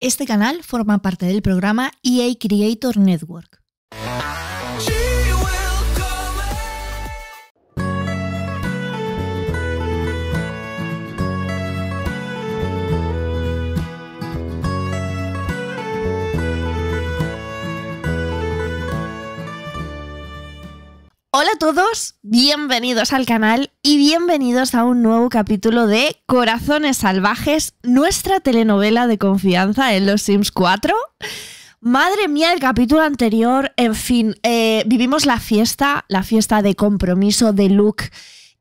Este canal forma parte del programa EA Creator Network. Hola a todos, bienvenidos al canal y bienvenidos a un nuevo capítulo de Corazones Salvajes, nuestra telenovela de confianza en Los Sims 4. Madre mía, el capítulo anterior, en fin, eh, vivimos la fiesta, la fiesta de compromiso de Luke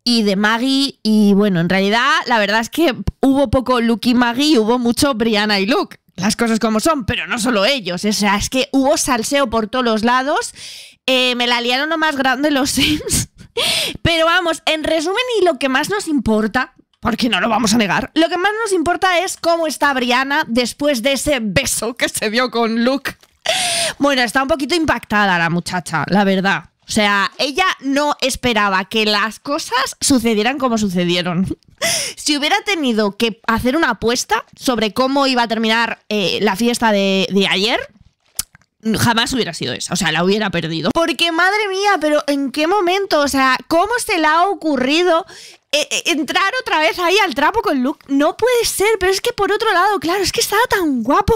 y de Maggie y bueno, en realidad la verdad es que hubo poco Luke y Maggie, hubo mucho Brianna y Luke las cosas como son, pero no solo ellos. O es que hubo salseo por todos los lados eh, me la liaron lo más grande los Sims. Pero vamos, en resumen y lo que más nos importa, porque no lo vamos a negar, lo que más nos importa es cómo está Brianna después de ese beso que se dio con Luke. Bueno, está un poquito impactada la muchacha, la verdad. O sea, ella no esperaba que las cosas sucedieran como sucedieron. si hubiera tenido que hacer una apuesta sobre cómo iba a terminar eh, la fiesta de ayer, jamás hubiera sido esa. O sea, la hubiera perdido. Porque madre mía, pero ¿en qué momento? O sea, ¿cómo se le ha ocurrido eh, eh, entrar otra vez ahí al trapo con Luke. No puede ser, pero es que por otro lado, claro, es que estaba tan guapo.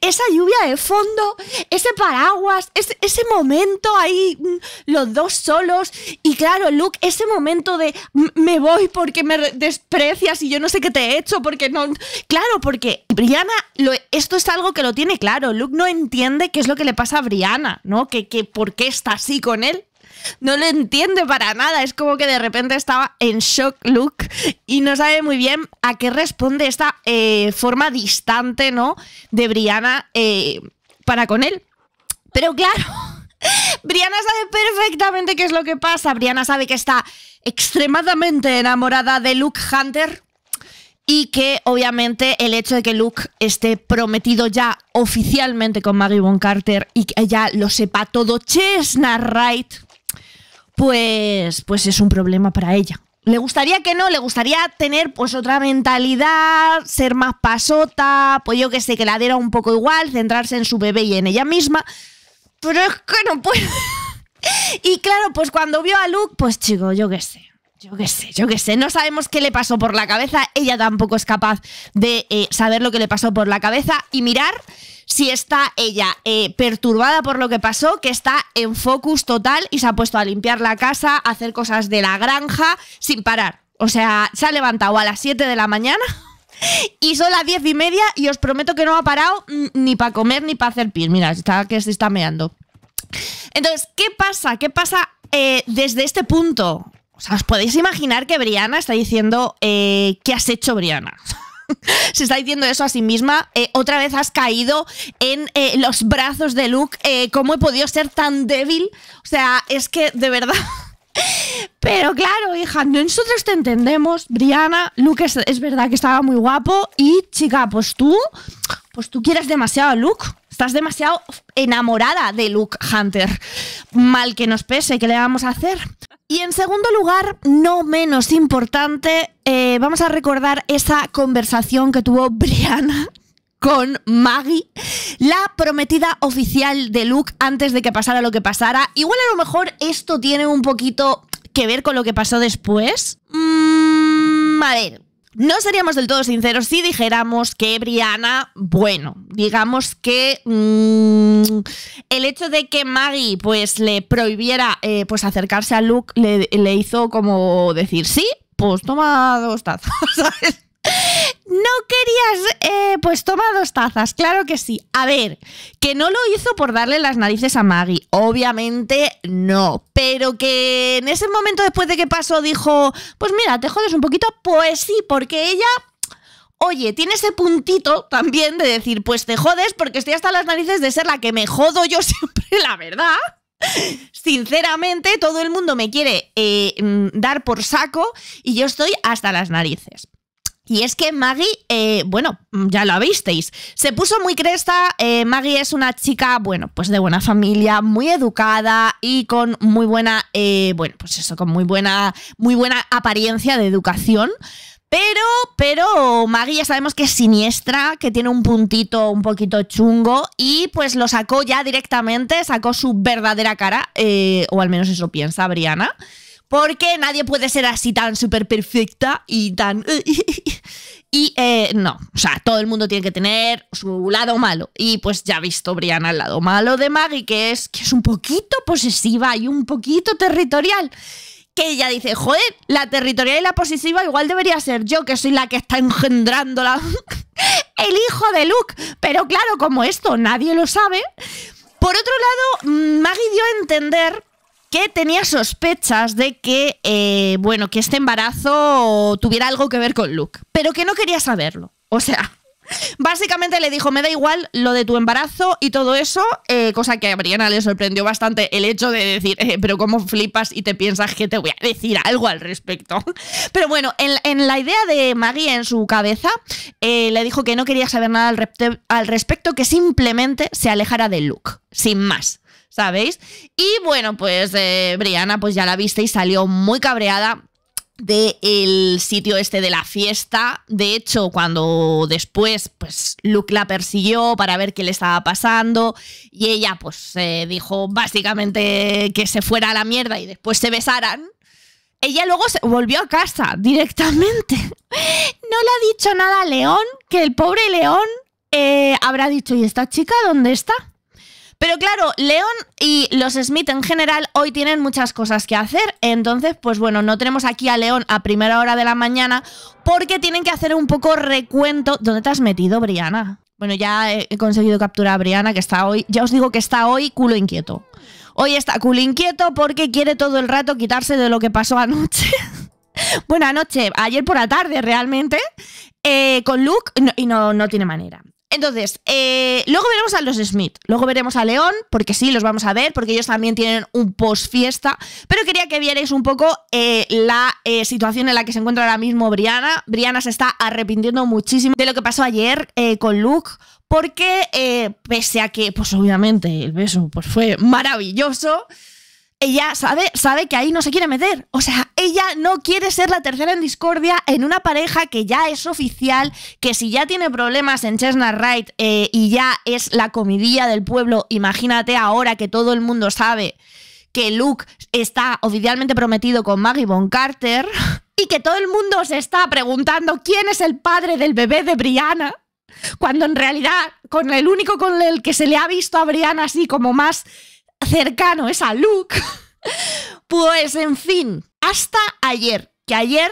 Esa lluvia de fondo, ese paraguas, ese, ese momento ahí, mm, los dos solos. Y claro, Luke, ese momento de me voy porque me desprecias y yo no sé qué te he hecho, porque no. Claro, porque Brianna, lo, esto es algo que lo tiene claro. Luke no entiende qué es lo que le pasa a Brianna, ¿no? Que, que por qué está así con él no lo entiende para nada. Es como que de repente estaba en shock Luke y no sabe muy bien a qué responde esta eh, forma distante, ¿no? De Brianna eh, para con él. Pero claro, Brianna sabe perfectamente qué es lo que pasa. Brianna sabe que está extremadamente enamorada de Luke Hunter, y que obviamente el hecho de que Luke esté prometido ya oficialmente con Maggie Von Carter y que ella lo sepa todo, Chesna Wright, pues, pues es un problema para ella. Le gustaría que no, le gustaría tener pues otra mentalidad, ser más pasota, pues yo que sé, que la diera un poco igual, centrarse en su bebé y en ella misma. Pero es que no puede. y claro, pues cuando vio a Luke, pues chico, yo que sé yo qué sé, yo qué sé, no sabemos qué le pasó por la cabeza, ella tampoco es capaz de eh, saber lo que le pasó por la cabeza y mirar si está ella eh, perturbada por lo que pasó, que está en focus total y se ha puesto a limpiar la casa, a hacer cosas de la granja sin parar. O sea, se ha levantado a las 7 de la mañana y son las 10 y media y os prometo que no ha parado ni para comer ni para hacer pis. Mira, está, que se está meando. Entonces, ¿qué pasa? ¿Qué pasa eh, desde este punto? O sea, os podéis imaginar que Brianna está diciendo, eh, ¿qué has hecho, Brianna? se está diciendo eso a sí misma. Eh, otra vez has caído en eh, los brazos de Luke. ¿Cómo he podido ser tan débil? O sea, es que de verdad. Pero claro, hija, nosotros te entendemos, Brianna, Luke es, verdad que estaba muy guapo. Y chica, pues tú, pues tú quieres demasiado a Luke. Estás demasiado enamorada de Luke Hunter. Mal que nos pese, ¿qué le vamos a hacer? Y en segundo lugar, no menos importante, eh, vamos a recordar esa conversación que tuvo Brianna con Maggie, la prometida oficial de Luke antes de que pasara lo que pasara. Igual a lo mejor esto tiene un poquito que ver con lo que pasó después. Mm, a ver, no seríamos del todo sinceros si dijéramos que Brianna, bueno, digamos que mm, el hecho de que Maggie pues le prohibiera eh, pues acercarse a Luke le, hizo como decir sí, pues toma dos tazas, ¿sabes? ¿No querías? Eh, pues toma dos tazas, claro que sí. A ver, que no lo hizo por darle las narices a Maggie, obviamente no. Pero que en ese momento después de que pasó dijo, pues mira, te jodes un poquito, pues sí, porque ella... Oye, tiene ese puntito también de decir, pues te jodes porque estoy hasta las narices de ser la que me jodo yo siempre, la verdad. Sinceramente, todo el mundo me quiere eh, mm, dar por saco y yo estoy hasta las narices. Y es que Maggie, eh, bueno, mm, ya lo visteis, se puso muy cresta. Eh, Maggie es una chica, bueno, pues de buena familia, muy educada y con muy buena, eh, bueno, pues eso, con muy buena, muy buena apariencia de educación. Pero, pero Maggie ya sabemos que es siniestra, que tiene un puntito un poquito chungo y pues lo sacó ya directamente, sacó su verdadera cara, o al menos eso piensa Brianna. Porque nadie puede ser así tan súper perfecta y tan... y eh, no, o sea, todo el mundo tiene que tener su lado malo. Y pues ya ha visto Brianna el lado malo de Maggie, que es que es un poquito posesiva y un poquito territorial que ella dice, joder, la territorial y la posesiva igual debería ser yo, que soy la que está engendrándola. el hijo de Luke. Pero claro, como esto nadie lo sabe. Por otro lado, mm, Maggie dio a entender que tenía sospechas de que, eh, bueno, que este embarazo tuviera algo que ver con Luke, pero que no quería saberlo. O sea, Básicamente le dijo, me da igual lo de tu embarazo y todo eso, eh, cosa que a Brianna le sorprendió bastante el hecho de decir, eh, pero ¿cómo flipas y te piensas que te voy a decir algo al respecto? Pero bueno, en, la idea de Maggie en su cabeza, le dijo que no quería saber nada al respecto, que simplemente se alejara de Luke, sin más. ¿sabéis? Y bueno, pues eh, Brianna, pues ya la viste y salió muy cabreada del sitio este de la fiesta. De hecho, cuando después, pues Luke la persiguió para ver qué le estaba pasando y ella, pues eh, dijo básicamente que se fuera a la mierda y después se besaran. Ella luego se volvió a casa directamente. No le ha dicho nada a León, que el pobre León eh, habrá dicho, ¿y esta chica dónde está? Pero claro, León y los Smith en general hoy tienen muchas cosas que hacer. Entonces, pues bueno, no tenemos aquí a León a primera hora de la mañana porque tienen que hacer un poco recuento. ¿Dónde te has metido, Brianna? Bueno, ya he conseguido capturar a Briana, que está hoy, ya os digo que está hoy culo inquieto. Hoy está culo inquieto porque quiere todo el rato quitarse de lo que pasó anoche. Buena noche, ayer por la tarde realmente, eh, con Luke, y no, no tiene manera. Entonces, eh, luego veremos a los Smith, luego veremos a León, porque sí, los vamos a ver, porque ellos también tienen un post fiesta, pero quería que vierais un poco eh, la eh, situación en la que se encuentra ahora mismo Brianna. Brianna se está arrepintiendo muchísimo de lo que pasó ayer con Luke, porque pese a que, pues obviamente, el beso pues, fue maravilloso, ella sabe, sabe que ahí no se quiere meter. O sea, ella no quiere ser la tercera en discordia en una pareja que ya es oficial, que si ya tiene problemas en Chesna Wright eh, y ya es la comidilla del pueblo, imagínate ahora que todo el mundo sabe que Luke está oficialmente prometido con Maggie Von Carter y que todo el mundo se está preguntando quién es el padre del bebé de Brianna cuando en realidad con el único con el que se le ha visto a Brianna así como más cercano es a Luke, pues en fin, hasta ayer, que ayer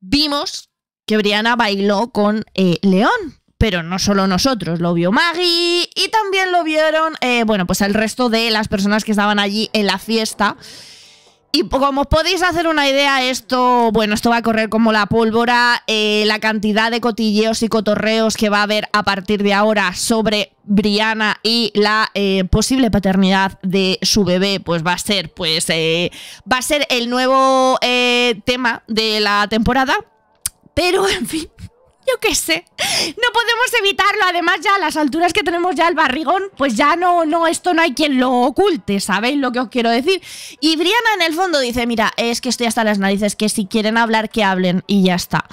vimos que Brianna bailó con eh, León. Pero no solo nosotros, lo vio Maggie y también lo vieron, eh, bueno, pues el resto de las personas que estaban allí en la fiesta. Y como podéis hacer una idea, esto, bueno, esto va a correr como la pólvora. Eh, la cantidad de cotilleos y cotorreos que va a haber a partir de ahora sobre Brianna y la eh, posible paternidad de su bebé, pues va a ser, pues, eh, va a ser el nuevo tema de la temporada. Pero, en fin. Yo qué sé. No podemos evitarlo. Además, ya a las alturas que tenemos ya el barrigón, pues ya no, no, esto no hay quien lo oculte. ¿Sabéis lo que os quiero decir? Y Briana en el fondo dice, mira, es que estoy hasta las narices, que si quieren hablar, que hablen y ya está.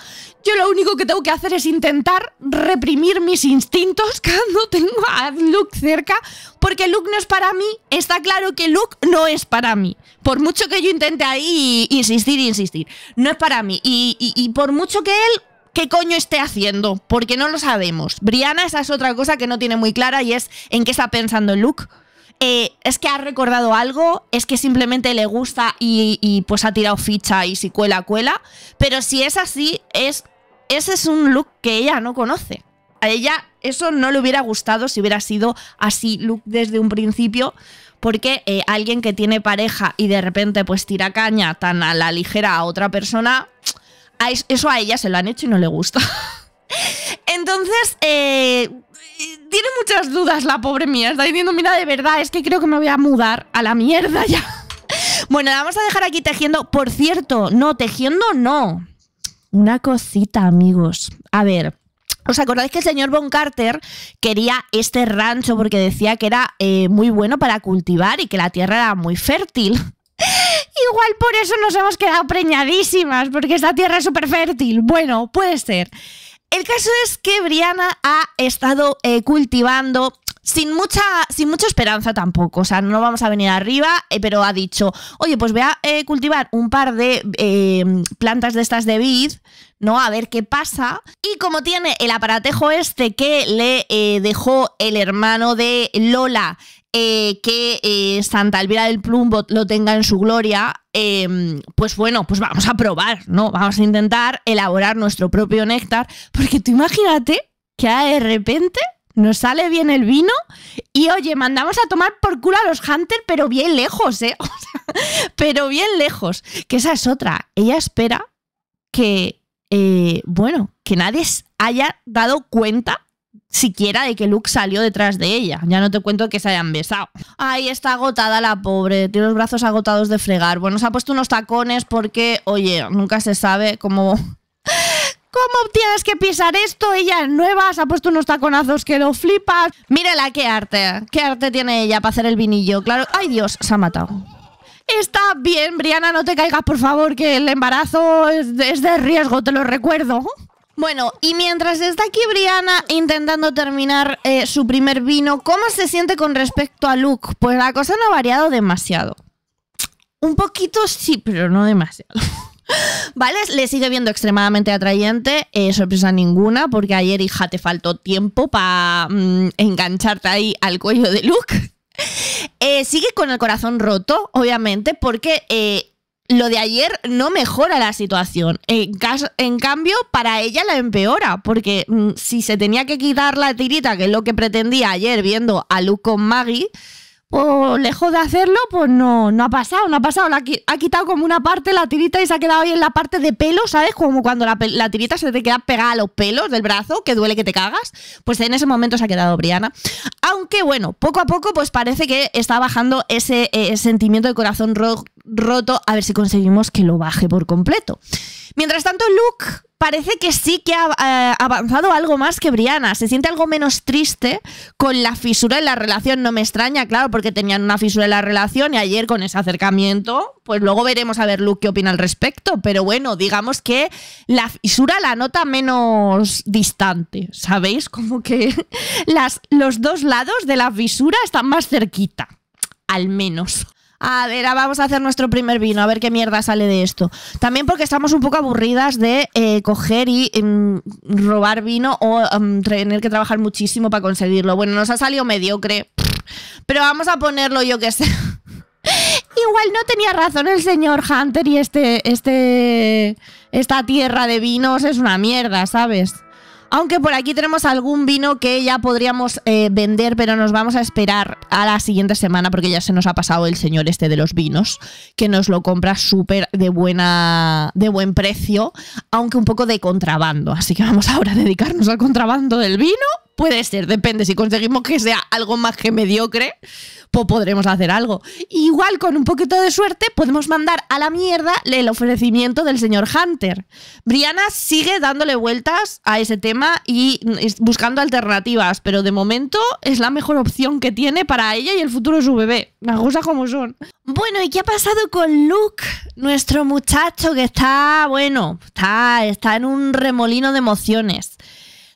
Yo lo único que tengo que hacer es intentar reprimir mis instintos cuando tengo a Luke cerca, porque Luke no es para mí. Está claro que Luke no es para mí. Por mucho que yo intente ahí insistir, insistir. No es para mí. Y, y por mucho que él qué coño esté haciendo, porque no lo sabemos. Brianna, esa es otra cosa que no tiene muy clara y es en qué está pensando Luke. Eh, es que ha recordado algo, es que simplemente le gusta y, pues ha tirado ficha y si cuela, cuela. Pero si es así, es, ese es un look que ella no conoce. A ella eso no le hubiera gustado si hubiera sido así Luke desde un principio, porque eh, alguien que tiene pareja y de repente pues tira caña tan a la ligera a otra persona, eso a ella se lo han hecho y no le gusta. Entonces, eh, tiene muchas dudas la pobre mía Está diciendo, mira, de verdad, es que creo que me voy a mudar a la mierda ya. Bueno, la vamos a dejar aquí tejiendo. Por cierto, no, tejiendo no. Una cosita, amigos. A ver, ¿Os acordáis que el señor Von Carter quería este rancho porque decía que era eh, muy bueno para cultivar y que la tierra era muy fértil? Igual por eso nos hemos quedado preñadísimas, porque esta tierra es súper fértil. Bueno, puede ser. El caso es que Brianna ha estado eh, cultivando sin mucha, sin mucha esperanza tampoco. O sea, no vamos a venir arriba, eh, pero ha dicho, oye, pues voy a eh, cultivar un par de em, plantas de estas de vid, ¿no? A ver qué pasa. Y como tiene el aparatejo este que le dejó el hermano de Lola eh, que eh, Santa Elvira del Plumbo lo tenga en su gloria, eh, pues bueno, pues vamos a probar, ¿no? Vamos a intentar elaborar nuestro propio néctar, porque tú imagínate que de repente nos sale bien el vino y oye, mandamos a tomar por culo a los Hunter, pero bien lejos, ¿eh? pero bien lejos, que esa es otra. Ella espera que, bueno, que nadie haya dado cuenta siquiera de que Luke salió detrás de ella. Ya no te cuento que se hayan besado. Ay, está agotada la pobre, tiene los brazos agotados de fregar. Bueno, se ha puesto unos tacones porque, oye, nunca se sabe cómo... ¿Cómo tienes que pisar esto? Ella es nueva, se ha puesto unos taconazos que lo flipas. Mírala, qué arte. Qué arte tiene ella para hacer el vinillo. Claro, ay Dios, se ha matado. Está bien, Briana, no te caigas, por favor, que el embarazo es de riesgo, te lo recuerdo. Bueno, y mientras está aquí Brianna intentando terminar eh, su primer vino, ¿cómo se siente con respecto a Luke? Pues la cosa no ha variado demasiado. Un poquito sí, pero no demasiado. ¿Vale? Le sigue viendo extremadamente atrayente, eh, sorpresa ninguna, porque ayer, hija, te faltó tiempo para mm, engancharte ahí al cuello de Luke. Eh, sigue con el corazón roto, obviamente, porque lo de ayer no mejora la situación. En, cambio, para ella la empeora, porque mm, si se tenía que quitar la tirita, que es lo que pretendía ayer viendo a Luke con Maggie, o lejos de hacerlo, pues no, no ha pasado, no ha pasado. ha quitado como una parte la tirita y se ha quedado ahí en la parte de pelo, ¿sabes? Como cuando la, tirita se te queda pegada a los pelos del brazo, que duele que te cagas. Pues en ese momento se ha quedado Briana. Aunque bueno, poco a poco pues parece que está bajando ese eh, sentimiento de corazón roto, a ver si conseguimos que lo baje por completo. Mientras tanto, Luke parece que sí que ha eh, avanzado algo más que Briana. Se siente algo menos triste con la fisura en la relación. No me extraña, claro, porque tenían una fisura en la relación y ayer con ese acercamiento, pues luego veremos a ver Luke qué opina al respecto. Pero bueno, digamos que la fisura la nota menos distante, ¿sabéis? Como que las, los dos lados de la fisura están más cerquita, al menos a ver, vamos a hacer nuestro primer vino, a ver qué mierda sale de esto. También porque estamos un poco aburridas de eh, coger y em, robar vino o em, tener que trabajar muchísimo para conseguirlo. Bueno, nos ha salido mediocre, pero vamos a ponerlo yo que sé. Igual no tenía razón el señor Hunter y este, este, esta tierra de vinos es una mierda, ¿sabes? Aunque por aquí tenemos algún vino que ya podríamos eh, vender, pero nos vamos a esperar a la siguiente semana porque ya se nos ha pasado el señor este de los vinos, que nos lo compra súper de, buena, de buen precio, aunque un poco de contrabando. Así que vamos ahora a dedicarnos al contrabando del vino Puede ser, depende. Si conseguimos que sea algo más que mediocre, pues podremos hacer algo. Igual, con un poquito de suerte, podemos mandar a la mierda el ofrecimiento del señor Hunter. Brianna sigue dándole vueltas a ese tema y buscando alternativas, pero de momento es la mejor opción que tiene para ella y el futuro de su bebé. Las cosas como son. Bueno, ¿y qué ha pasado con Luke? Nuestro muchacho que está, bueno, está, está en un remolino de emociones.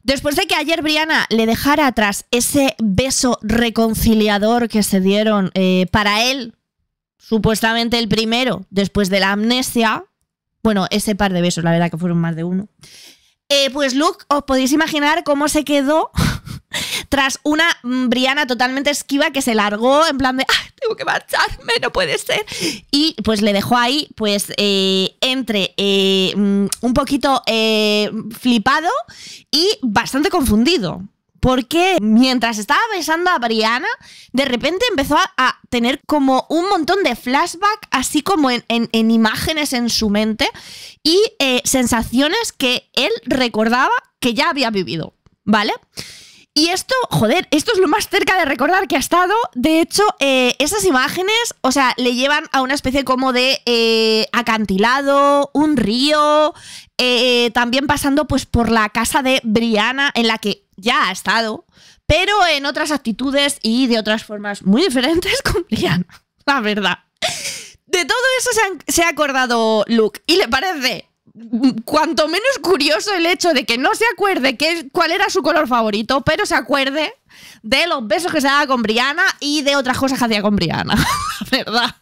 Después de que ayer Briana le dejara atrás ese beso reconciliador que se dieron eh, para él, supuestamente el primero, después de la amnesia, bueno, ese par de besos, la verdad que fueron más de uno, eh, pues Luke, os podéis imaginar cómo se quedó tras una mm, Briana totalmente esquiva que se largó en plan de, ¡ay, tengo que marcharme, no puede ser! Y pues le dejó ahí, pues, eh, entre eh, mm, un poquito eh, flipado y bastante confundido. Porque mientras estaba besando a Brianna, de repente empezó a, tener como un montón de flashback, así como en, imágenes en su mente y sensaciones que él recordaba que ya había vivido, ¿vale? Y esto, joder, esto es lo más cerca de recordar que ha estado. De hecho, eh, esas imágenes, o sea, le llevan a una especie como de eh, acantilado, un río, eh, también pasando pues por la casa de Brianna, en la que ya ha estado, pero en otras actitudes y de otras formas muy diferentes con Brianna, la verdad. De todo eso se ha acordado Luke y le parece cuanto menos curioso el hecho de que no se acuerde cuál era su color favorito, pero se acuerde de los besos que se daba con Brianna y de otras cosas que hacía con Briana, verdad.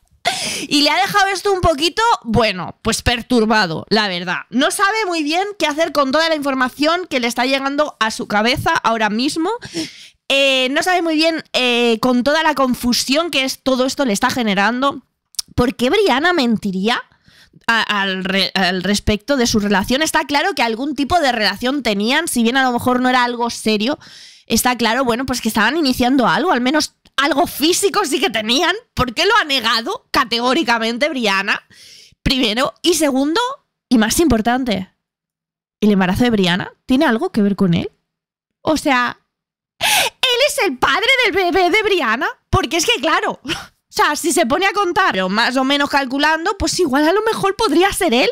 Y le ha dejado esto un poquito, bueno, pues perturbado, la verdad. No sabe muy bien qué hacer con toda la información que le está llegando a su cabeza ahora mismo. Eh, no sabe muy bien eh, con toda la confusión que es, todo esto le está generando. ¿Por qué Briana mentiría? al, al, respecto de su relación. Está claro que algún tipo de relación tenían, si bien a lo mejor no era algo serio, está claro, bueno, pues que estaban iniciando algo, al menos algo físico sí que tenían. ¿Por qué lo ha negado categóricamente Brianna? Primero. Y segundo, y más importante, ¿el embarazo de Brianna tiene algo que ver con él? O sea, ¿él es el padre del bebé de Brianna? Porque es que, claro, o sea, si se pone a contar, pero más o menos calculando, pues igual a lo mejor podría ser él,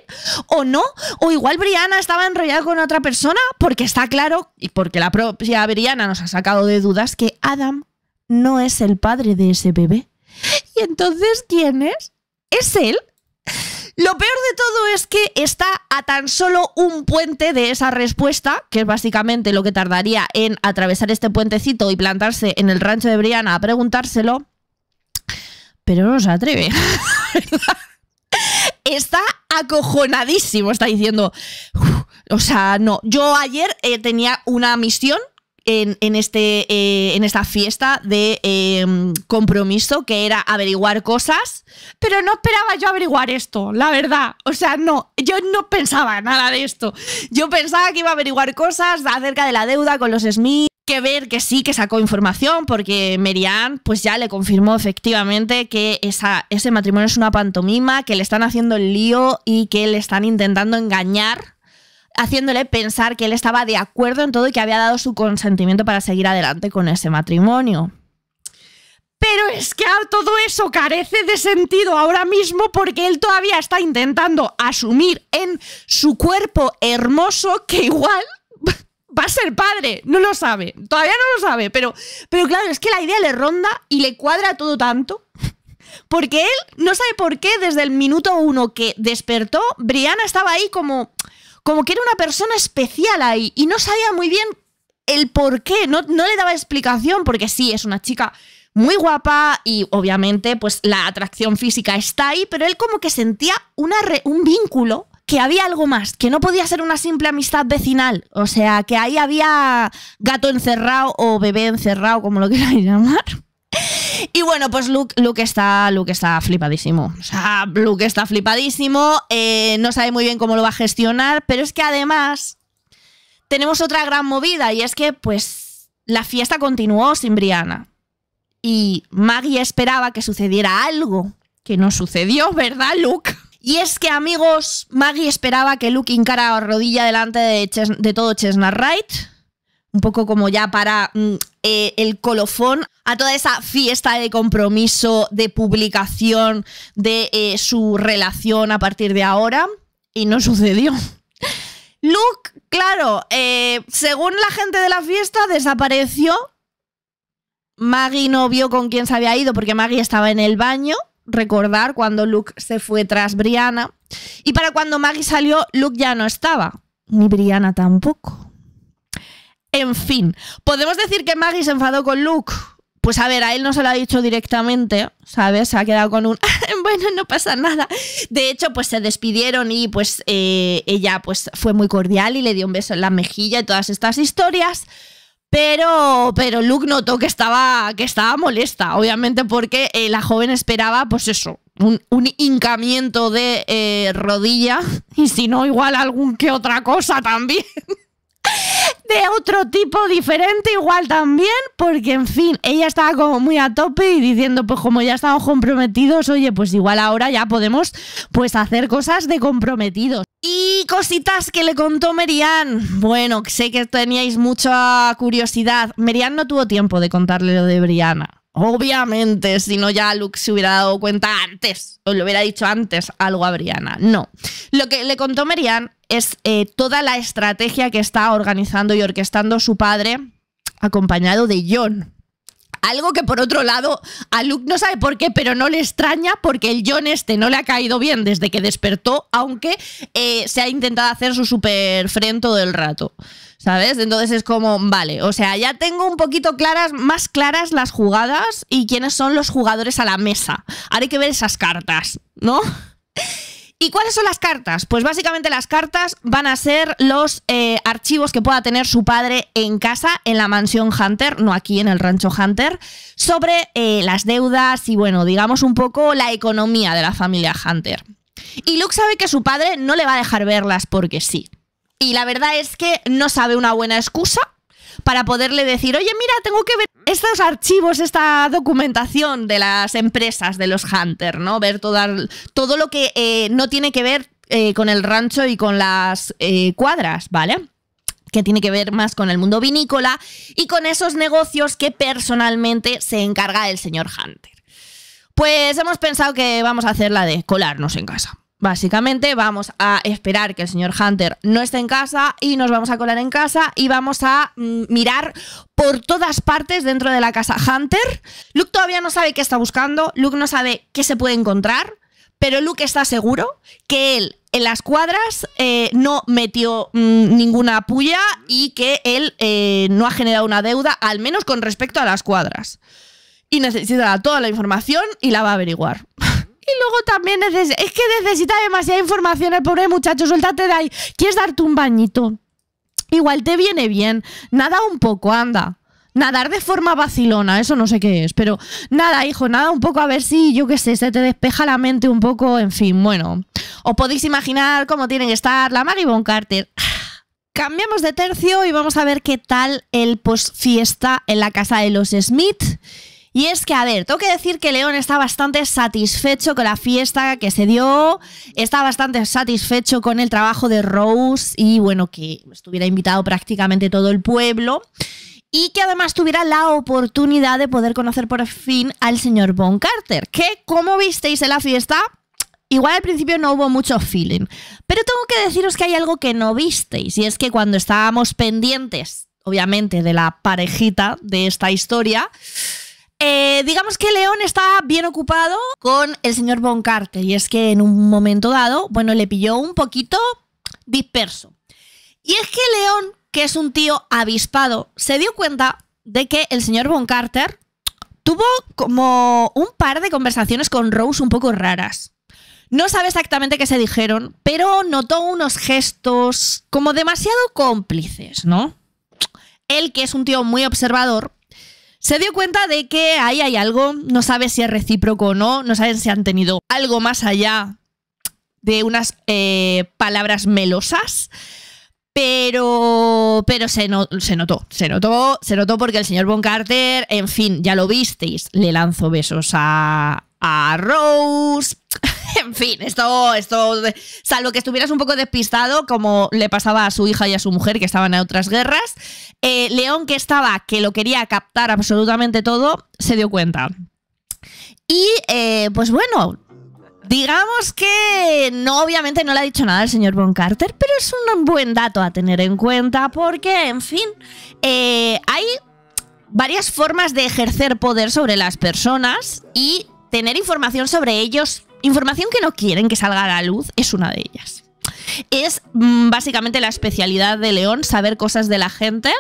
o no, o igual Brianna estaba enrollada con otra persona, porque está claro, y porque la propia Brianna nos ha sacado de dudas, que Adam no es el padre de ese bebé. Y entonces, ¿quién es? ¿Es él? Lo peor de todo es que está a tan solo un puente de esa respuesta, que es básicamente lo que tardaría en atravesar este puentecito y plantarse en el rancho de Briana a preguntárselo pero no se atreve. está acojonadísimo, está diciendo, o sea, no, yo ayer eh, tenía una misión en, en, este, eh, en esta fiesta de em, compromiso que era averiguar cosas, pero no esperaba yo averiguar esto, la verdad. O sea, no, yo no pensaba nada de esto. Yo pensaba que iba a averiguar cosas acerca de la deuda con los Smith que ver que sí que sacó información porque Merian pues ya le confirmó efectivamente que ese matrimonio es una pantomima, que le están haciendo el lío y que le están intentando engañar, haciéndole pensar que él estaba de acuerdo en todo y que había dado su consentimiento para seguir adelante con ese matrimonio. Pero es que todo eso carece de sentido ahora mismo porque él todavía está intentando asumir en su cuerpo hermoso que igual va a ser padre, no lo sabe, todavía no lo sabe, pero, pero claro, es que la idea le ronda y le cuadra todo tanto. Porque él no sabe por qué desde el minuto uno que despertó, Brianna estaba ahí como, como que era una persona especial ahí y no sabía muy bien el por qué, no, le daba explicación porque sí, es una chica muy guapa y obviamente pues la atracción física está ahí, pero él como que sentía una un vínculo que había algo más, que no podía ser una simple amistad vecinal. O sea, que ahí había gato encerrado o bebé encerrado, como lo quieran llamar. Y bueno, pues Luke, está, está flipadísimo. O sea, Luke está flipadísimo, eh, no sabe muy bien cómo lo va a gestionar, pero es que además tenemos otra gran movida y es que pues la fiesta continuó sin Brianna. Y Maggie esperaba que sucediera algo que no sucedió, ¿verdad, Luke? Y es que, amigos, Maggie esperaba que Luke hincara rodilla delante de, todo Chesna Wright. Un poco como ya para mm, eh, el colofón a toda esa fiesta de compromiso, de publicación de eh, su relación a partir de ahora. Y no sucedió. Luke, claro, eh, según la gente de la fiesta, desapareció. Maggie no vio con quién se había ido porque Maggie estaba en el baño recordar cuando Luke se fue tras Brianna. Y para cuando Maggie salió, Luke ya no estaba. Ni Brianna tampoco. En fin, ¿podemos decir que Maggie se enfadó con Luke? Pues a ver, a él no se lo ha dicho directamente, ¿sabes? Se ha quedado con un, bueno, no pasa nada. De hecho, pues se despidieron y pues eh, ella pues fue muy cordial y le dio un beso en la mejilla y todas estas historias. Pero, pero Luke notó que estaba, que estaba molesta, obviamente porque eh, la joven esperaba, pues eso, un, un hincamiento de eh, rodilla y si no, igual algún que otra cosa también de otro tipo diferente, igual también, porque en fin, ella estaba como muy a tope y diciendo, pues como ya estamos comprometidos, oye, pues igual ahora ya podemos pues hacer cosas de comprometidos. Y cositas que le contó Merian. Bueno, sé que teníais mucha curiosidad. Merian no tuvo tiempo de contarle lo de Brianna Obviamente, si no ya Luke se hubiera dado cuenta antes, o le hubiera dicho antes algo a Brianna. No. Lo que le contó Merian es eh, toda la estrategia que está organizando y orquestando su padre, acompañado de John. Algo que por otro lado a Luke no sabe por qué, pero no le extraña porque el John este no le ha caído bien desde que despertó, aunque eh, se ha intentado hacer su super todo el rato. ¿Sabes? Entonces es como, vale, o sea, ya tengo un poquito claras, más claras las jugadas y quiénes son los jugadores a la mesa. Ahora hay que ver esas cartas, ¿no? ¿Y cuáles son las cartas? Pues básicamente las cartas van a ser los eh, archivos que pueda tener su padre en casa, en la mansión Hunter, no aquí en el rancho Hunter, sobre eh, las deudas y bueno, digamos un poco la economía de la familia Hunter. Y Luke sabe que su padre no le va a dejar verlas porque sí. Y la verdad es que no sabe una buena excusa para poderle decir, oye, mira, tengo que ver estos archivos, esta documentación de las empresas, de los Hunter, ¿no? Ver todo lo que eh, no tiene que ver eh, con el rancho y con las eh, cuadras, ¿vale? que tiene que ver más con el mundo vinícola y con esos negocios que personalmente se encarga el señor Hunter. Pues hemos pensado que vamos a hacer la de colarnos en casa. Básicamente vamos a esperar que el señor Hunter no esté en casa y nos vamos a colar en casa y vamos a mm, mirar por todas partes dentro de la casa Hunter. Luke todavía no sabe qué está buscando, Luke no sabe qué se puede encontrar, pero Luke está seguro que él en las cuadras eh, no metió mm, ninguna puya y que él eh, no ha generado una deuda, al menos con respecto a las cuadras. Y necesita toda la información y la va a averiguar. Y luego también es que necesita demasiada información el pobre muchacho. Suéltate de ahí. ¿Quieres darte un bañito? Igual te viene bien. Nada un poco, anda. Nadar de forma vacilona, eso no sé qué es, pero nada, hijo, nada un poco a ver si, yo qué sé, se te despeja la mente un poco, en fin, bueno. Os podéis imaginar cómo tiene que estar la Maggie Von Carter. Cambiamos de tercio y vamos a ver qué tal el post fiesta en la casa de los Smith. Y es que, a ver, tengo que decir que León está bastante satisfecho con la fiesta que se dio, está bastante satisfecho con el trabajo de Rose y, bueno, que estuviera invitado prácticamente todo el pueblo y que además tuviera la oportunidad de poder conocer por fin al señor Von Carter, que como visteis en la fiesta, igual al principio no hubo mucho feeling, pero tengo que deciros que hay algo que no visteis, y es que cuando estábamos pendientes, obviamente, de la parejita de esta historia, eh, digamos que León está bien ocupado con el señor Von Carter y es que en un momento dado, bueno, le pilló un poquito disperso. Y es que León, que es un tío avispado, se dio cuenta de que el señor Von Carter tuvo como un par de conversaciones con Rose un poco raras. No sabe exactamente qué se dijeron, pero notó unos gestos como demasiado cómplices, ¿no? Él, que es un tío muy observador, se dio cuenta de que ahí hay algo, no sabe si es recíproco o no, no sabe si han tenido algo más allá de unas eh, palabras melosas. Pero, pero se, notó, se notó, se notó porque el señor Von Carter, en fin, ya lo visteis, le lanzó besos a, Rose. en fin, esto, esto, salvo que estuvieras un poco despistado, como le pasaba a su hija y a su mujer que estaban en otras guerras, eh, León, que estaba, que lo quería captar absolutamente todo, se dio cuenta. Y eh, pues bueno, Digamos que no, obviamente no le ha dicho nada el señor Von Carter, pero es un buen dato a tener en cuenta porque, en fin, eh, hay varias formas de ejercer poder sobre las personas y tener información sobre ellos, información que no quieren que salga a la luz, es una de ellas. Es mm, básicamente la especialidad de León, saber cosas de la gente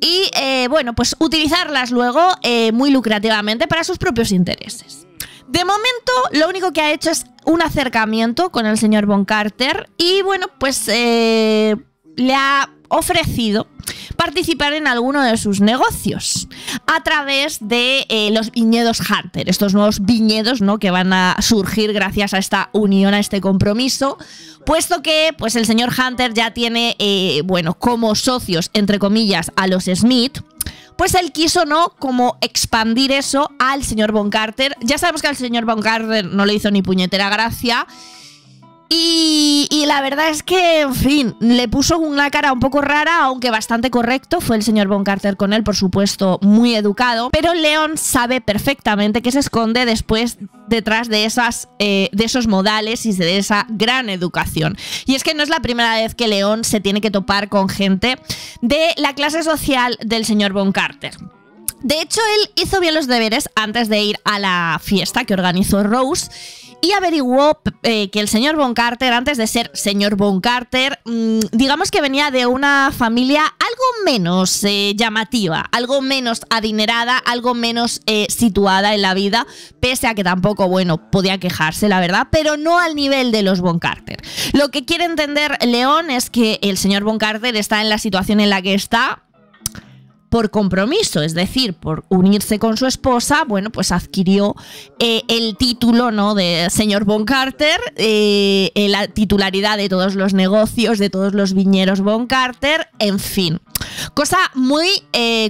y, eh, bueno, pues utilizarlas luego eh, muy lucrativamente para sus propios intereses. De momento, lo único que ha hecho es un acercamiento con el señor Von Carter y bueno, pues eh, le ha ofrecido participar en alguno de sus negocios a través de eh, los viñedos Hunter, estos nuevos viñedos ¿no? que van a surgir gracias a esta unión, a este compromiso, puesto que pues, el señor Hunter ya tiene eh, bueno, como socios, entre comillas, a los Smith, pues él quiso, ¿no? Como expandir eso al señor Von Carter. Ya sabemos que al señor Von Carter no le hizo ni puñetera gracia. Y, la verdad es que, en fin, le puso una cara un poco rara, aunque bastante correcto. Fue el señor Von Carter con él, por supuesto, muy educado. Pero León sabe perfectamente que se esconde después detrás de, esas, eh, de esos modales y de esa gran educación. Y es que no es la primera vez que León se tiene que topar con gente de la clase social del señor Von Carter. De hecho, él hizo bien los deberes antes de ir a la fiesta que organizó Rose y averiguó eh, que el señor Von Carter, antes de ser señor Von Carter, mm, digamos que venía de una familia algo menos eh, llamativa, algo menos adinerada, algo menos eh, situada en la vida, pese a que tampoco, bueno, podía quejarse, la verdad, pero no al nivel de los Von Carter. Lo que quiere entender León es que el señor Von Carter está en la situación en la que está por compromiso, es decir, por unirse con su esposa, bueno, pues adquirió eh, el título ¿no? de señor Von Carter, eh, eh, la titularidad de todos los negocios, de todos los viñeros Von Carter, en fin. Cosa muy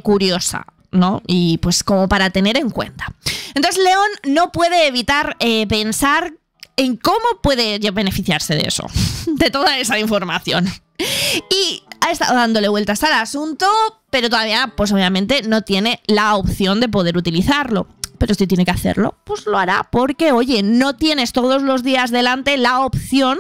curiosa, ¿no? Y pues como para tener en cuenta. Entonces León no puede evitar pensar en cómo puede beneficiarse de eso, de toda esa información. Y ha estado dándole vueltas al asunto pero todavía pues obviamente no tiene la opción de poder utilizarlo pero si tiene que hacerlo, pues lo hará, porque oye, no tienes todos los días delante la opción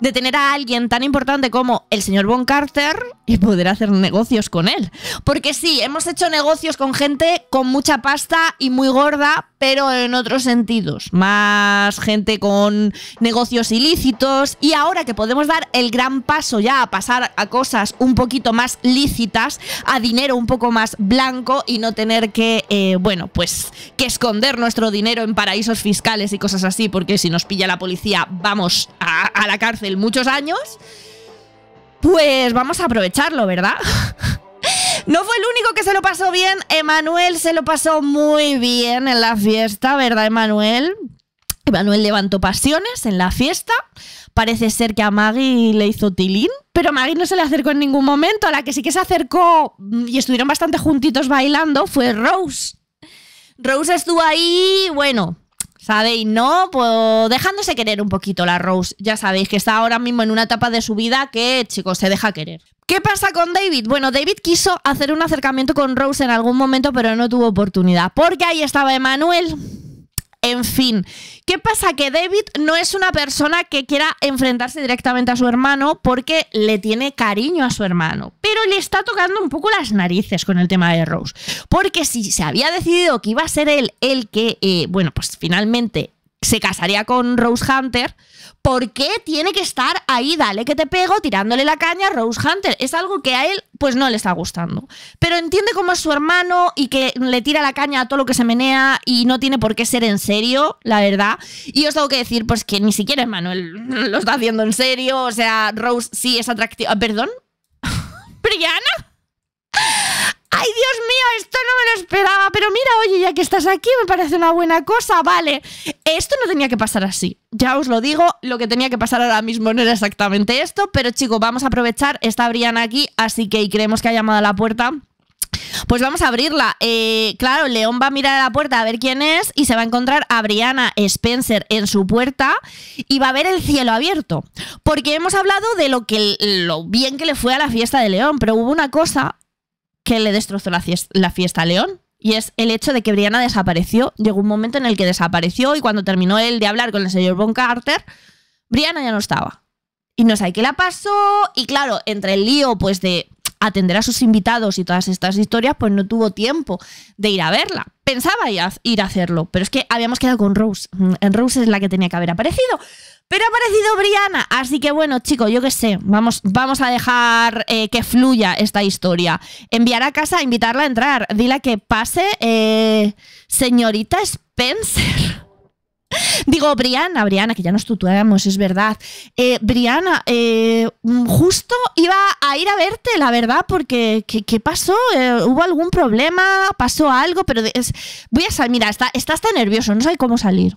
de tener a alguien tan importante como el señor Von Carter y poder hacer negocios con él. Porque sí, hemos hecho negocios con gente con mucha pasta y muy gorda, pero en otros sentidos. Más gente con negocios ilícitos. Y ahora que podemos dar el gran paso ya a pasar a cosas un poquito más lícitas, a dinero un poco más blanco y no tener que, eh, bueno, pues que esconder nuestro dinero en paraísos fiscales y cosas así, porque si nos pilla la policía vamos a, la cárcel muchos años, pues vamos a aprovecharlo, ¿verdad? No fue el único que se lo pasó bien, Emanuel se lo pasó muy bien en la fiesta, ¿verdad, Emanuel? Emanuel levantó pasiones en la fiesta. Parece ser que a Maggie le hizo tilín, pero Maggie no se le acercó en ningún momento. A la que sí que se acercó mm, y estuvieron bastante juntitos bailando fue Rose. Rose estuvo ahí, bueno, sabéis, ¿no? Pues dejándose querer un poquito la Rose. Ya sabéis que está ahora mismo en una etapa de su vida que, chicos, se deja querer. ¿Qué pasa con David? Bueno, David quiso hacer un acercamiento con Rose en algún momento, pero no tuvo oportunidad. Porque ahí estaba Emanuel. En fin, ¿qué pasa? Que David no es una persona que quiera enfrentarse directamente a su hermano porque le tiene cariño a su hermano, pero le está tocando un poco las narices con el tema de Rose, porque si se había decidido que iba a ser él el que, eh, bueno, pues finalmente se casaría con Rose Hunter, ¿por qué tiene que estar ahí, dale que te pego, tirándole la caña a Rose Hunter? Es algo que a él pues no le está gustando. Pero entiende cómo es su hermano y que le tira la caña a todo lo que se menea y no tiene por qué ser en serio, la verdad. Y os tengo que decir pues que ni siquiera Manuel lo está haciendo en serio, o sea, Rose sí es atractiva. Perdón. Brianna. ¡Ay, Dios mío! Esto no me lo esperaba. Pero mira, oye, ya que estás aquí, me parece una buena cosa. Vale. Esto no tenía que pasar así. Ya os lo digo, lo que tenía que pasar ahora mismo no era exactamente esto. Pero chicos, vamos a aprovechar. Está Brianna aquí, así que y creemos que ha llamado a la puerta. Pues vamos a abrirla. Eh, claro, León va a mirar a la puerta a ver quién es y se va a encontrar a Brianna Spencer en su puerta y va a ver el cielo abierto. Porque hemos hablado de lo, que, lo bien que le fue a la fiesta de León, pero hubo una cosa que le destrozó la fiesta, a León. Y es el hecho de que Brianna desapareció. Llegó un momento en el que desapareció y cuando terminó él de hablar con el señor Von Carter, Brianna ya no estaba. Y no sé qué la pasó. Y claro, entre el lío, pues de atender a sus invitados y todas estas historias, pues no tuvo tiempo de ir a verla. Pensaba ir a hacerlo, pero es que habíamos quedado con Rose. Mm, en Rose es la que tenía que haber aparecido. Pero ha aparecido Brianna, así que bueno, chicos, yo qué sé, vamos, vamos a dejar eh, que fluya esta historia. Enviar a casa, invitarla a entrar, dile que pase, eh, señorita Spencer. Digo, Briana, Briana, que ya nos tutuamos es verdad. Eh, Briana, eh, justo iba a ir a verte, la verdad, porque ¿qué, pasó? Eh, ¿Hubo algún problema? ¿Pasó algo? Pero es, voy a salir, mira, está, hasta nervioso, no sabe cómo salir.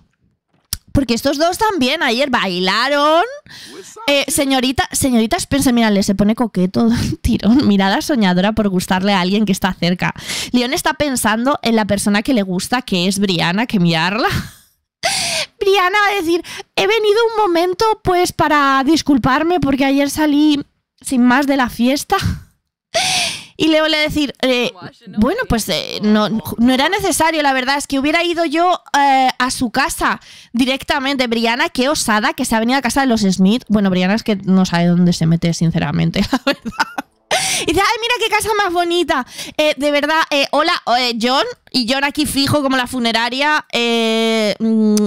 Porque estos dos también ayer bailaron. Eh, señorita señorita, señorita mira, le se pone coqueto tirón. Mirada soñadora por gustarle a alguien que está cerca. León está pensando en la persona que le gusta, que es Briana, que mirarla. Briana va a decir, he venido un momento pues para disculparme porque ayer salí sin más de la fiesta. Y Leo le decir, eh, bueno, pues eh, no, era necesario, la verdad, es que hubiera ido yo eh, a su casa directamente. Brianna, qué osada que se ha venido a casa de los Smith. Bueno, Brianna es que no sabe dónde se mete, sinceramente, la verdad. Y dice, ay, mira qué casa más bonita. Eh, de verdad, eh, hola, eh, John. Y John aquí fijo como la funeraria. Mm,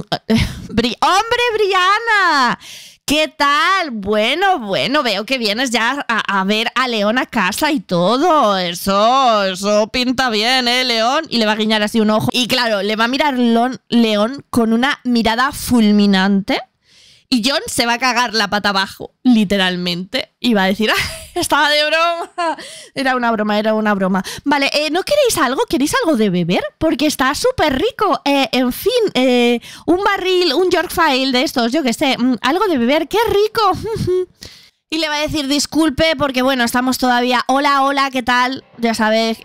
¡Hombre, Briana! ¿Qué tal? Bueno, bueno, veo que vienes ya a, a, ver a León a casa y todo. Eso, eso pinta bien, ¿eh, León? Y le va a guiñar así un ojo. Y claro, le va a mirar León con una mirada fulminante y John se va a cagar la pata abajo, literalmente. Y va a decir, ah, estaba de broma. Era una broma, era una broma. Vale, eh, ¿no queréis algo? ¿Queréis algo de beber? Porque está súper rico. Eh, en fin, eh, un barril, un Yorkfile de estos, yo qué sé, mm, algo de beber, qué rico. Y le va a decir disculpe porque, bueno, estamos todavía. Hola, hola, ¿qué tal? Ya sabes,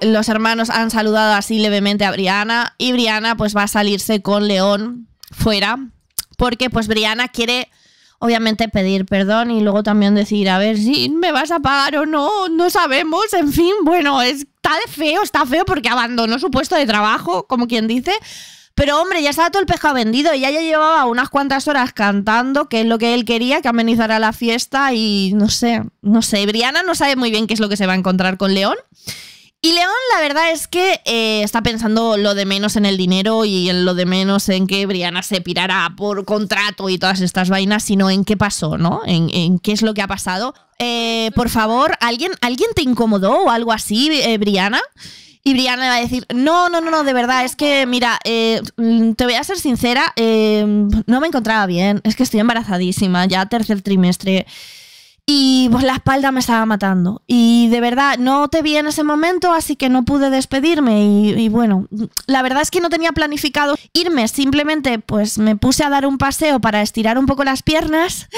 los hermanos han saludado así levemente a Briana. Y Briana, pues, va a salirse con León fuera porque pues Brianna quiere obviamente pedir perdón y luego también decir, a ver si me vas a pagar o no, no sabemos, en fin, bueno, está de feo, está feo porque abandonó su puesto de trabajo, como quien dice. Pero hombre, ya estaba todo el pescado vendido, ya ya llevaba unas cuantas horas cantando, que es lo que él quería, que amenizara la fiesta y no sé, no sé, Briana no sabe muy bien qué es lo que se va a encontrar con León. Y León, la verdad es que eh, está pensando lo de menos en el dinero y en lo de menos en que Brianna se pirara por contrato y todas estas vainas, sino en qué pasó, ¿no? En, qué es lo que ha pasado. Eh, por favor, ¿alguien, ¿alguien te incomodó o algo así, eh, Brianna? Y Brianna va a decir, no, no, no, no, de verdad, es que, mira, mm, te voy a ser sincera, no me encontraba bien, es que estoy embarazadísima, ya tercer trimestre. Y pues la espalda me estaba matando. Y de verdad, no te vi en ese momento, así que no pude despedirme. Y, bueno, la verdad es que no tenía planificado irme. Simplemente pues me puse a dar un paseo para estirar un poco las piernas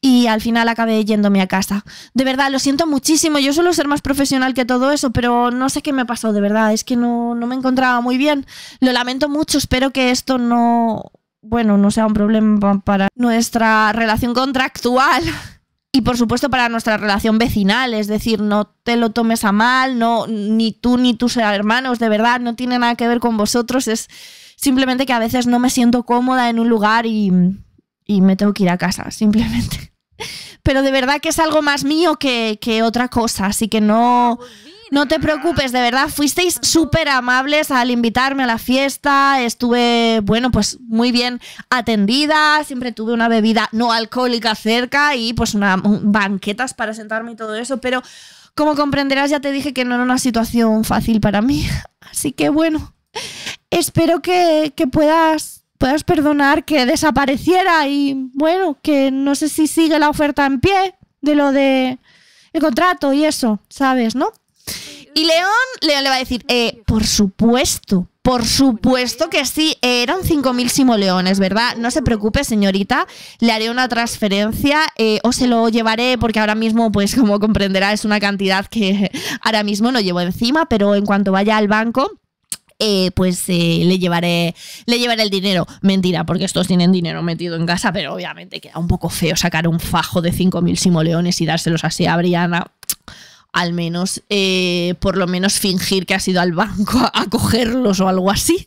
y al final acabé yéndome a casa. De verdad, lo siento muchísimo. Yo suelo ser más profesional que todo eso, pero no sé qué me pasó, de verdad. Es que no, no me encontraba muy bien. Lo lamento mucho. Espero que esto no... Bueno, no sea un problema para nuestra relación contractual. y por supuesto para nuestra relación vecinal, es decir, no te lo tomes a mal, no ni tú ni tus hermanos, de verdad, no tiene nada que ver con vosotros, es simplemente que a veces no me siento cómoda en un lugar y, y me tengo que ir a casa, simplemente. Pero de verdad que es algo más mío que, que otra cosa, así que no... No te preocupes, de verdad, fuisteis súper amables al invitarme a la fiesta. Estuve, bueno, pues muy bien atendida. Siempre tuve una bebida no alcohólica cerca y pues una, banquetas para sentarme y todo eso. Pero como comprenderás, ya te dije que no era una situación fácil para mí. Así que bueno, espero que, puedas puedas perdonar que desapareciera y bueno, que no sé si sigue la oferta en pie de lo de el contrato y eso, ¿sabes, no? Y León, le va a decir, eh, por supuesto, por supuesto que sí, eran 5.000 simoleones, ¿verdad? No se preocupe, señorita, le haré una transferencia eh, o se lo llevaré porque ahora mismo, pues como comprenderá, es una cantidad que ahora mismo no llevo encima, pero en cuanto vaya al banco... Eh, pues le, llevaré, le llevaré el dinero. Mentira, porque estos tienen dinero metido en casa, pero obviamente queda un poco feo sacar un fajo de 5.000 simoleones y dárselos así a Brianna al menos, eh, por lo menos fingir que has ido al banco a, cogerlos o algo así.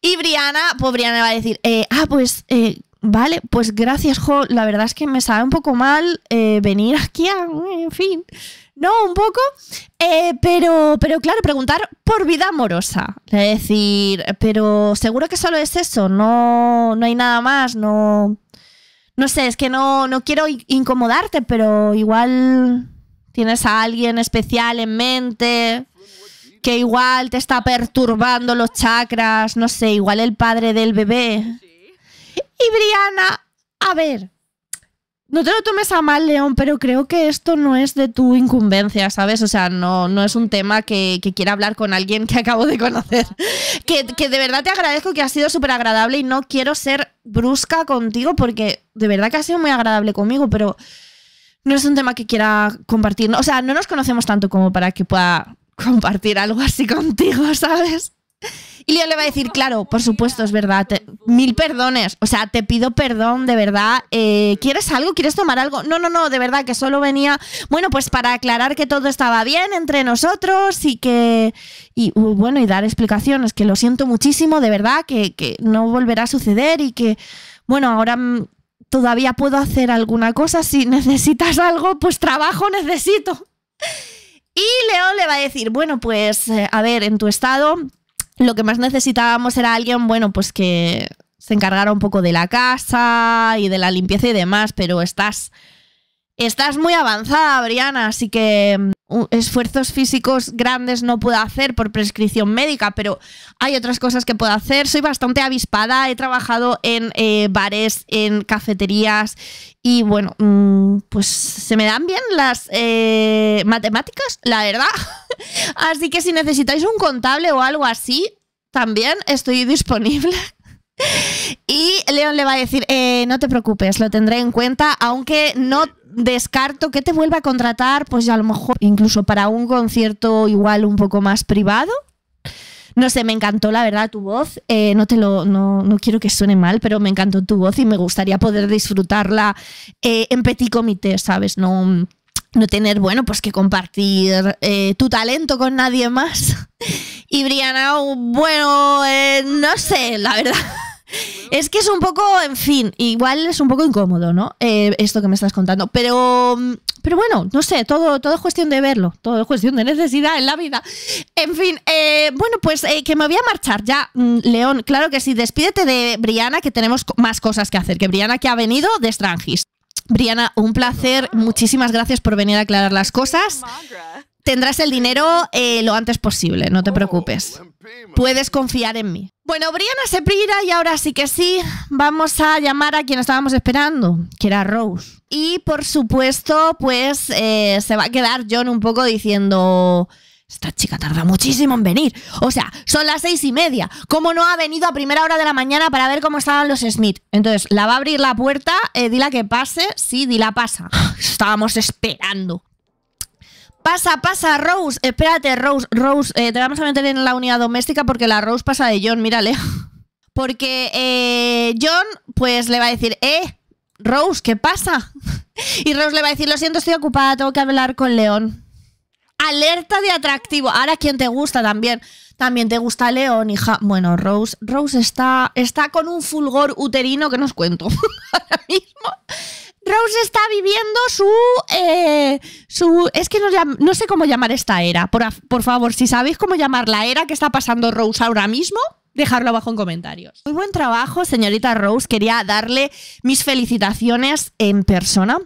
Y Briana, pues Briana va a decir, eh, ah, pues, eh, vale, pues gracias, Jo, la verdad es que me sabe un poco mal venir aquí en fin, no, un poco, pero, pero claro, preguntar por vida amorosa, es decir, pero seguro que solo es eso, no, no hay nada más, no... No sé, es que no, no quiero incomodarte, pero igual ¿Tienes a alguien especial en mente? Que igual te está perturbando los chakras, no sé, igual el padre del bebé. Y Briana, a ver, no te lo tomes a mal, León, pero creo que esto no es de tu incumbencia, ¿sabes? O sea, no, no es un tema que, quiera hablar con alguien que acabo de conocer. Que, que de verdad te agradezco que ha sido súper agradable y no quiero ser brusca contigo porque de verdad que ha sido muy agradable conmigo, pero no es un tema que quiera compartir. O sea, no nos conocemos tanto como para que pueda compartir algo así contigo, ¿sabes? Y Leo le va a decir, claro, por supuesto, es verdad, mil perdones, o sea, te pido perdón, de verdad, eh, ¿quieres algo? ¿Quieres tomar algo? No, no, no, de verdad, que solo venía, bueno, pues para aclarar que todo estaba bien entre nosotros y que, y bueno, y dar explicaciones, que lo siento muchísimo, de verdad, que, que no volverá a suceder y que, bueno, ahora mm, todavía puedo hacer alguna cosa, si necesitas algo, pues trabajo necesito. Y León le va a decir, bueno, pues eh, a ver, en tu estado lo que más necesitábamos era alguien, bueno, pues que se encargara un poco de la casa y de la limpieza y demás, pero estás... Estás muy avanzada, Briana, así que mm, esfuerzos físicos grandes no puedo hacer por prescripción médica, pero hay otras cosas que puedo hacer. Soy bastante avispada, he trabajado en eh, bares, en cafeterías y bueno, mm, pues se me dan bien las eh, matemáticas, la verdad. así que si necesitáis un contable o algo así, también estoy disponible. y León le va a decir, eh, no te preocupes, lo tendré en cuenta, aunque no descarto que te vuelva a contratar, pues a lo mejor incluso para un concierto igual un poco más privado. No sé, me encantó la verdad tu voz. Eh, no te lo, no, quiero que suene mal, pero me encantó tu voz y me gustaría poder disfrutarla eh, en petit comité, ¿sabes? No, no tener, bueno, pues que compartir eh, tu talento con nadie más. Y Brianna, bueno, no sé, la verdad. Es que es un poco, en fin, igual es un poco incómodo, ¿no? Eh, esto que me estás contando. Pero, mm, pero bueno, no sé, todo, todo es cuestión de verlo, todo es cuestión de necesidad en la vida. En fin, eh, bueno, pues eh, que me voy a marchar ya, mm, León. Claro que sí, despídete de Briana, que tenemos más cosas que hacer, que Briana que ha venido de Strangis. Briana, un placer, muchísimas gracias por venir a aclarar las cosas. Tendrás el dinero eh, lo antes posible, no te preocupes. Puedes confiar en mí. Bueno, Brianna se y ahora sí que sí, vamos a llamar a quien estábamos esperando, que era Rose. Y por supuesto, pues eh, se va a quedar John un poco diciendo... Esta chica tarda muchísimo en venir. O sea, son las seis y media. ¿Cómo no ha venido a primera hora de la mañana para ver cómo estaban los Smith? Entonces, la va a abrir la puerta, eh, dila que pase. Sí, dila ah, pasa. Estábamos esperando. Pasa, pasa, Rose. Espérate, Rose. Rose, eh, te vamos a meter en la unidad doméstica porque la Rose pasa de John, mírale. Porque eh, John, pues le va a decir, eh, Rose, ¿qué pasa? Y Rose le va a decir, lo siento, estoy ocupada, tengo que hablar con León. Alerta de atractivo. Ahora, ¿quién te gusta también? También te gusta León, hija. Bueno, Rose, Rose está, está con un fulgor uterino que nos cuento. Ahora mismo Rose está viviendo su. Eh, su es que no, no, sé cómo llamar esta era. Por, por, favor, si sabéis cómo llamar la era que está pasando Rose ahora mismo. Dejadlo abajo en comentarios. Muy buen trabajo, señorita Rose. Quería darle mis felicitaciones en persona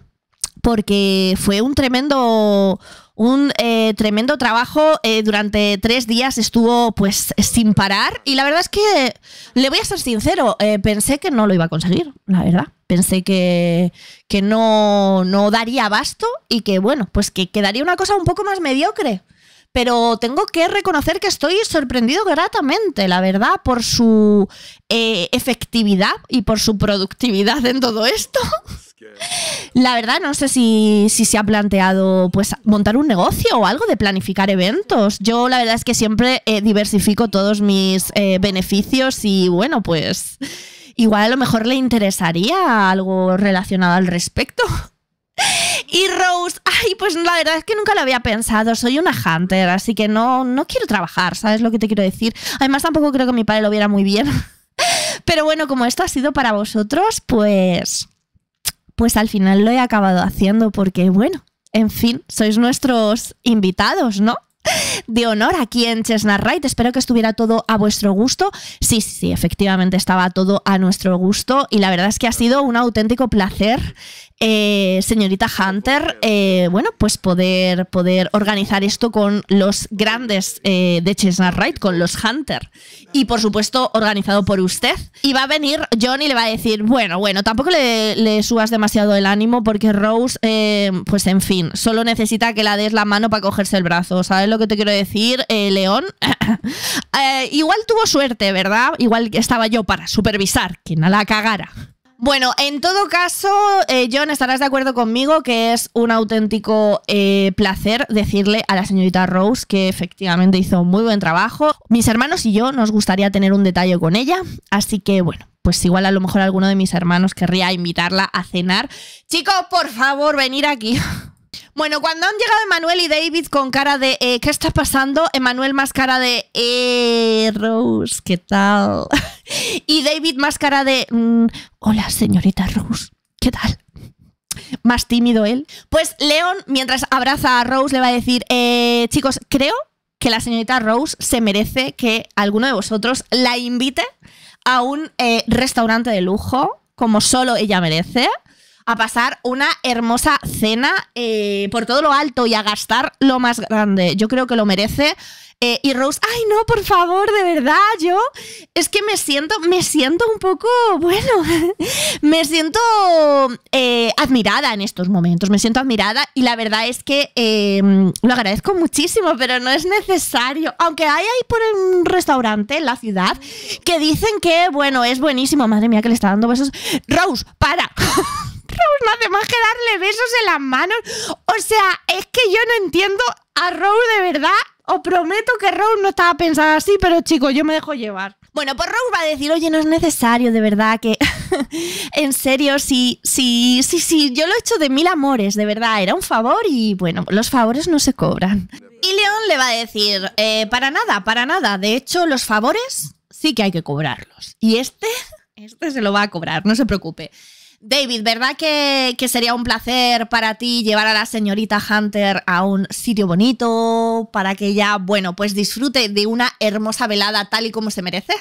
porque fue un tremendo un eh, tremendo trabajo. Eh, durante tres días estuvo pues sin parar y la verdad es que, le voy a ser sincero, eh, pensé que no lo iba a conseguir, la verdad. Pensé que, no, no daría abasto y que, bueno, pues que quedaría una cosa un poco más mediocre pero tengo que reconocer que estoy sorprendido gratamente, la verdad, por su efectividad y por su productividad en todo esto. La verdad, no sé si, se ha planteado pues montar un negocio o algo de planificar eventos. Yo la verdad es que siempre eh, diversifico todos mis eh, beneficios y bueno, pues igual a lo mejor le interesaría algo relacionado al respecto. Y Rose, ay, pues la verdad es que nunca lo había pensado. Soy una hunter, así que no, no quiero trabajar, ¿sabes lo que te quiero decir? Además, tampoco creo que mi padre lo viera muy bien. Pero bueno, como esto ha sido para vosotros, pues pues al final lo he acabado haciendo porque, bueno, en fin, sois nuestros invitados, ¿no? de honor aquí en Chess Right. Espero que estuviera todo a vuestro gusto. Sí, sí, efectivamente estaba todo a nuestro gusto y la verdad es que ha sido un auténtico placer eh, señorita Hunter, eh, bueno, pues poder, poder organizar esto con los grandes eh, de Chestnut Wright, con los Hunter. Y por supuesto, organizado por usted. Y va a venir John y le va a decir, bueno, bueno, tampoco le, subas demasiado el ánimo porque Rose, pues en fin, solo necesita que la des la mano para cogerse el brazo. ¿Sabes lo que te quiero decir, León? igual tuvo suerte, ¿verdad? Igual estaba yo para supervisar que no la cagara. Bueno, en todo caso, eh, John, estarás de acuerdo conmigo que es un auténtico eh, placer decirle a la señorita Rose que efectivamente hizo un muy buen trabajo. Mis hermanos y yo nos gustaría tener un detalle con ella, así que bueno, pues igual a lo mejor alguno de mis hermanos querría invitarla a cenar. Chicos, por favor, venir aquí. Bueno, cuando han llegado Emanuel y David con cara de eh, ¿qué está pasando? Emanuel más cara de eh, Rose, ¿qué tal? Y David, más cara de. Mm, Hola, señorita Rose, ¿qué tal? Más tímido él. Pues Leon, mientras abraza a Rose, le va a decir: eh, Chicos, creo que la señorita Rose se merece que alguno de vosotros la invite a un eh, restaurante de lujo, como solo ella merece a pasar una hermosa cena eh, por todo lo alto y a gastar lo más grande. Yo creo que lo merece. Eh, y Rose, ay no, por favor, de verdad, yo es que me siento, me siento un poco, bueno, me siento eh, admirada en estos momentos, me siento admirada y la verdad es que em, lo agradezco muchísimo, pero no es necesario. Aunque hay ahí por un restaurante en la ciudad que dicen que, bueno, es buenísimo, madre mía que le está dando besos. Rose, para. Rose no hace más que darle besos en las manos. O sea, es que yo no entiendo a Rose de verdad os prometo que Rose no estaba pensada así, pero chicos, yo me dejo llevar. Bueno, pues Rose va a decir, oye, no es necesario, de verdad, que en serio, sí, sí, sí, sí, yo lo he hecho de mil amores, de verdad, era un favor y bueno, los favores no se cobran. Y León le va a decir, eh, para nada, para nada, de hecho, los favores sí que hay que cobrarlos. Y este, este se lo va a cobrar, no se preocupe. David, ¿verdad que, sería un placer para ti llevar a la señorita Hunter a un sitio bonito para que ella, bueno, pues disfrute de una hermosa velada tal y como se merece?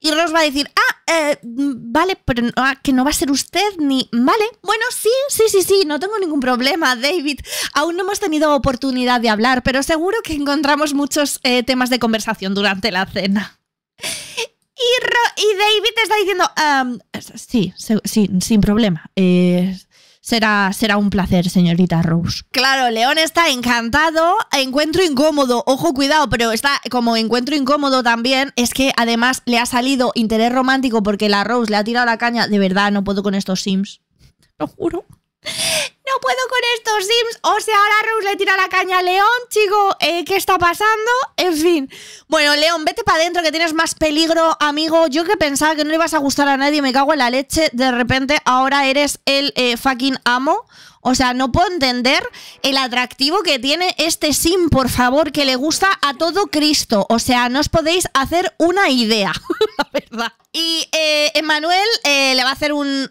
Y Rose va a decir, ah, eh, vale, pero ah, que no va a ser usted ni... Vale, bueno, sí, sí, sí, sí, no tengo ningún problema, David. Aún no hemos tenido oportunidad de hablar, pero seguro que encontramos muchos eh, temas de conversación durante la cena. Y, y David está diciendo, sí, sin problema. Eh, será, será un placer, señorita Rose. Claro, León está encantado. Encuentro incómodo, ojo, cuidado, pero está como encuentro incómodo también. Es que además le ha salido interés romántico porque la Rose le ha tirado la caña. De verdad, no puedo con estos Sims. Lo juro no puedo con estos Sims. O sea, ahora Rose le tira la caña a León, chico. Eh, ¿Qué está pasando? En fin. Bueno, León, vete para adentro que tienes más peligro, amigo. Yo que pensaba que no le ibas a gustar a nadie, me cago en la leche. De repente ahora eres el eh, fucking amo. O sea, no puedo entender el atractivo que tiene este sim, por favor, que le gusta a todo Cristo. O sea, no os podéis hacer una idea, la verdad. Y eh, le va a hacer un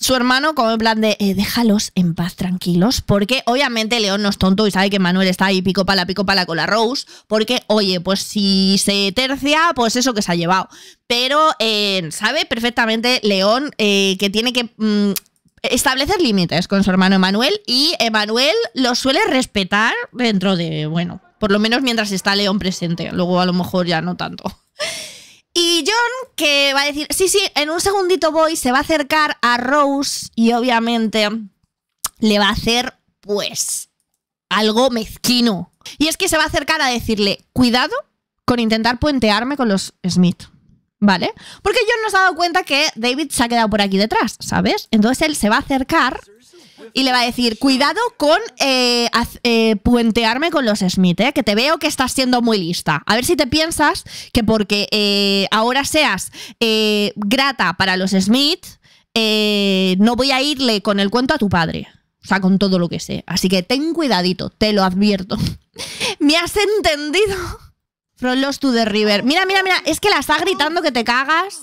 su hermano como en plan de eh, déjalos en paz tranquilos, porque obviamente León no es tonto y sabe que Manuel está ahí pico pala, pico pala con la Rose, porque oye, pues si se tercia, pues eso que se ha llevado. Pero eh, sabe perfectamente León eh, que tiene que... Mm, establecer límites con su hermano Emanuel y Emanuel lo suele respetar dentro de, bueno, por lo menos mientras está León presente, luego a lo mejor ya no tanto. Y John, que va a decir, sí, sí, en un segundito voy, se va a acercar a Rose y obviamente le va a hacer, pues, algo mezquino. Y es que se va a acercar a decirle, cuidado con intentar puentearme con los Smith. ¿Vale? Porque John nos ha dado cuenta que David se ha quedado por aquí detrás, ¿sabes? Entonces él se va a acercar y le va a decir, cuidado con eh, eh, puentearme con los Smith, eh, que te veo que estás siendo muy lista. A ver si te piensas que porque ahora seas grata para los Smith, no voy a irle con el cuento a tu padre. O sea, con todo lo que sé. Así que ten cuidadito, te lo advierto. ¿Me has entendido? From Lost to the River. Mira, mira, mira. Es que la está gritando que te cagas.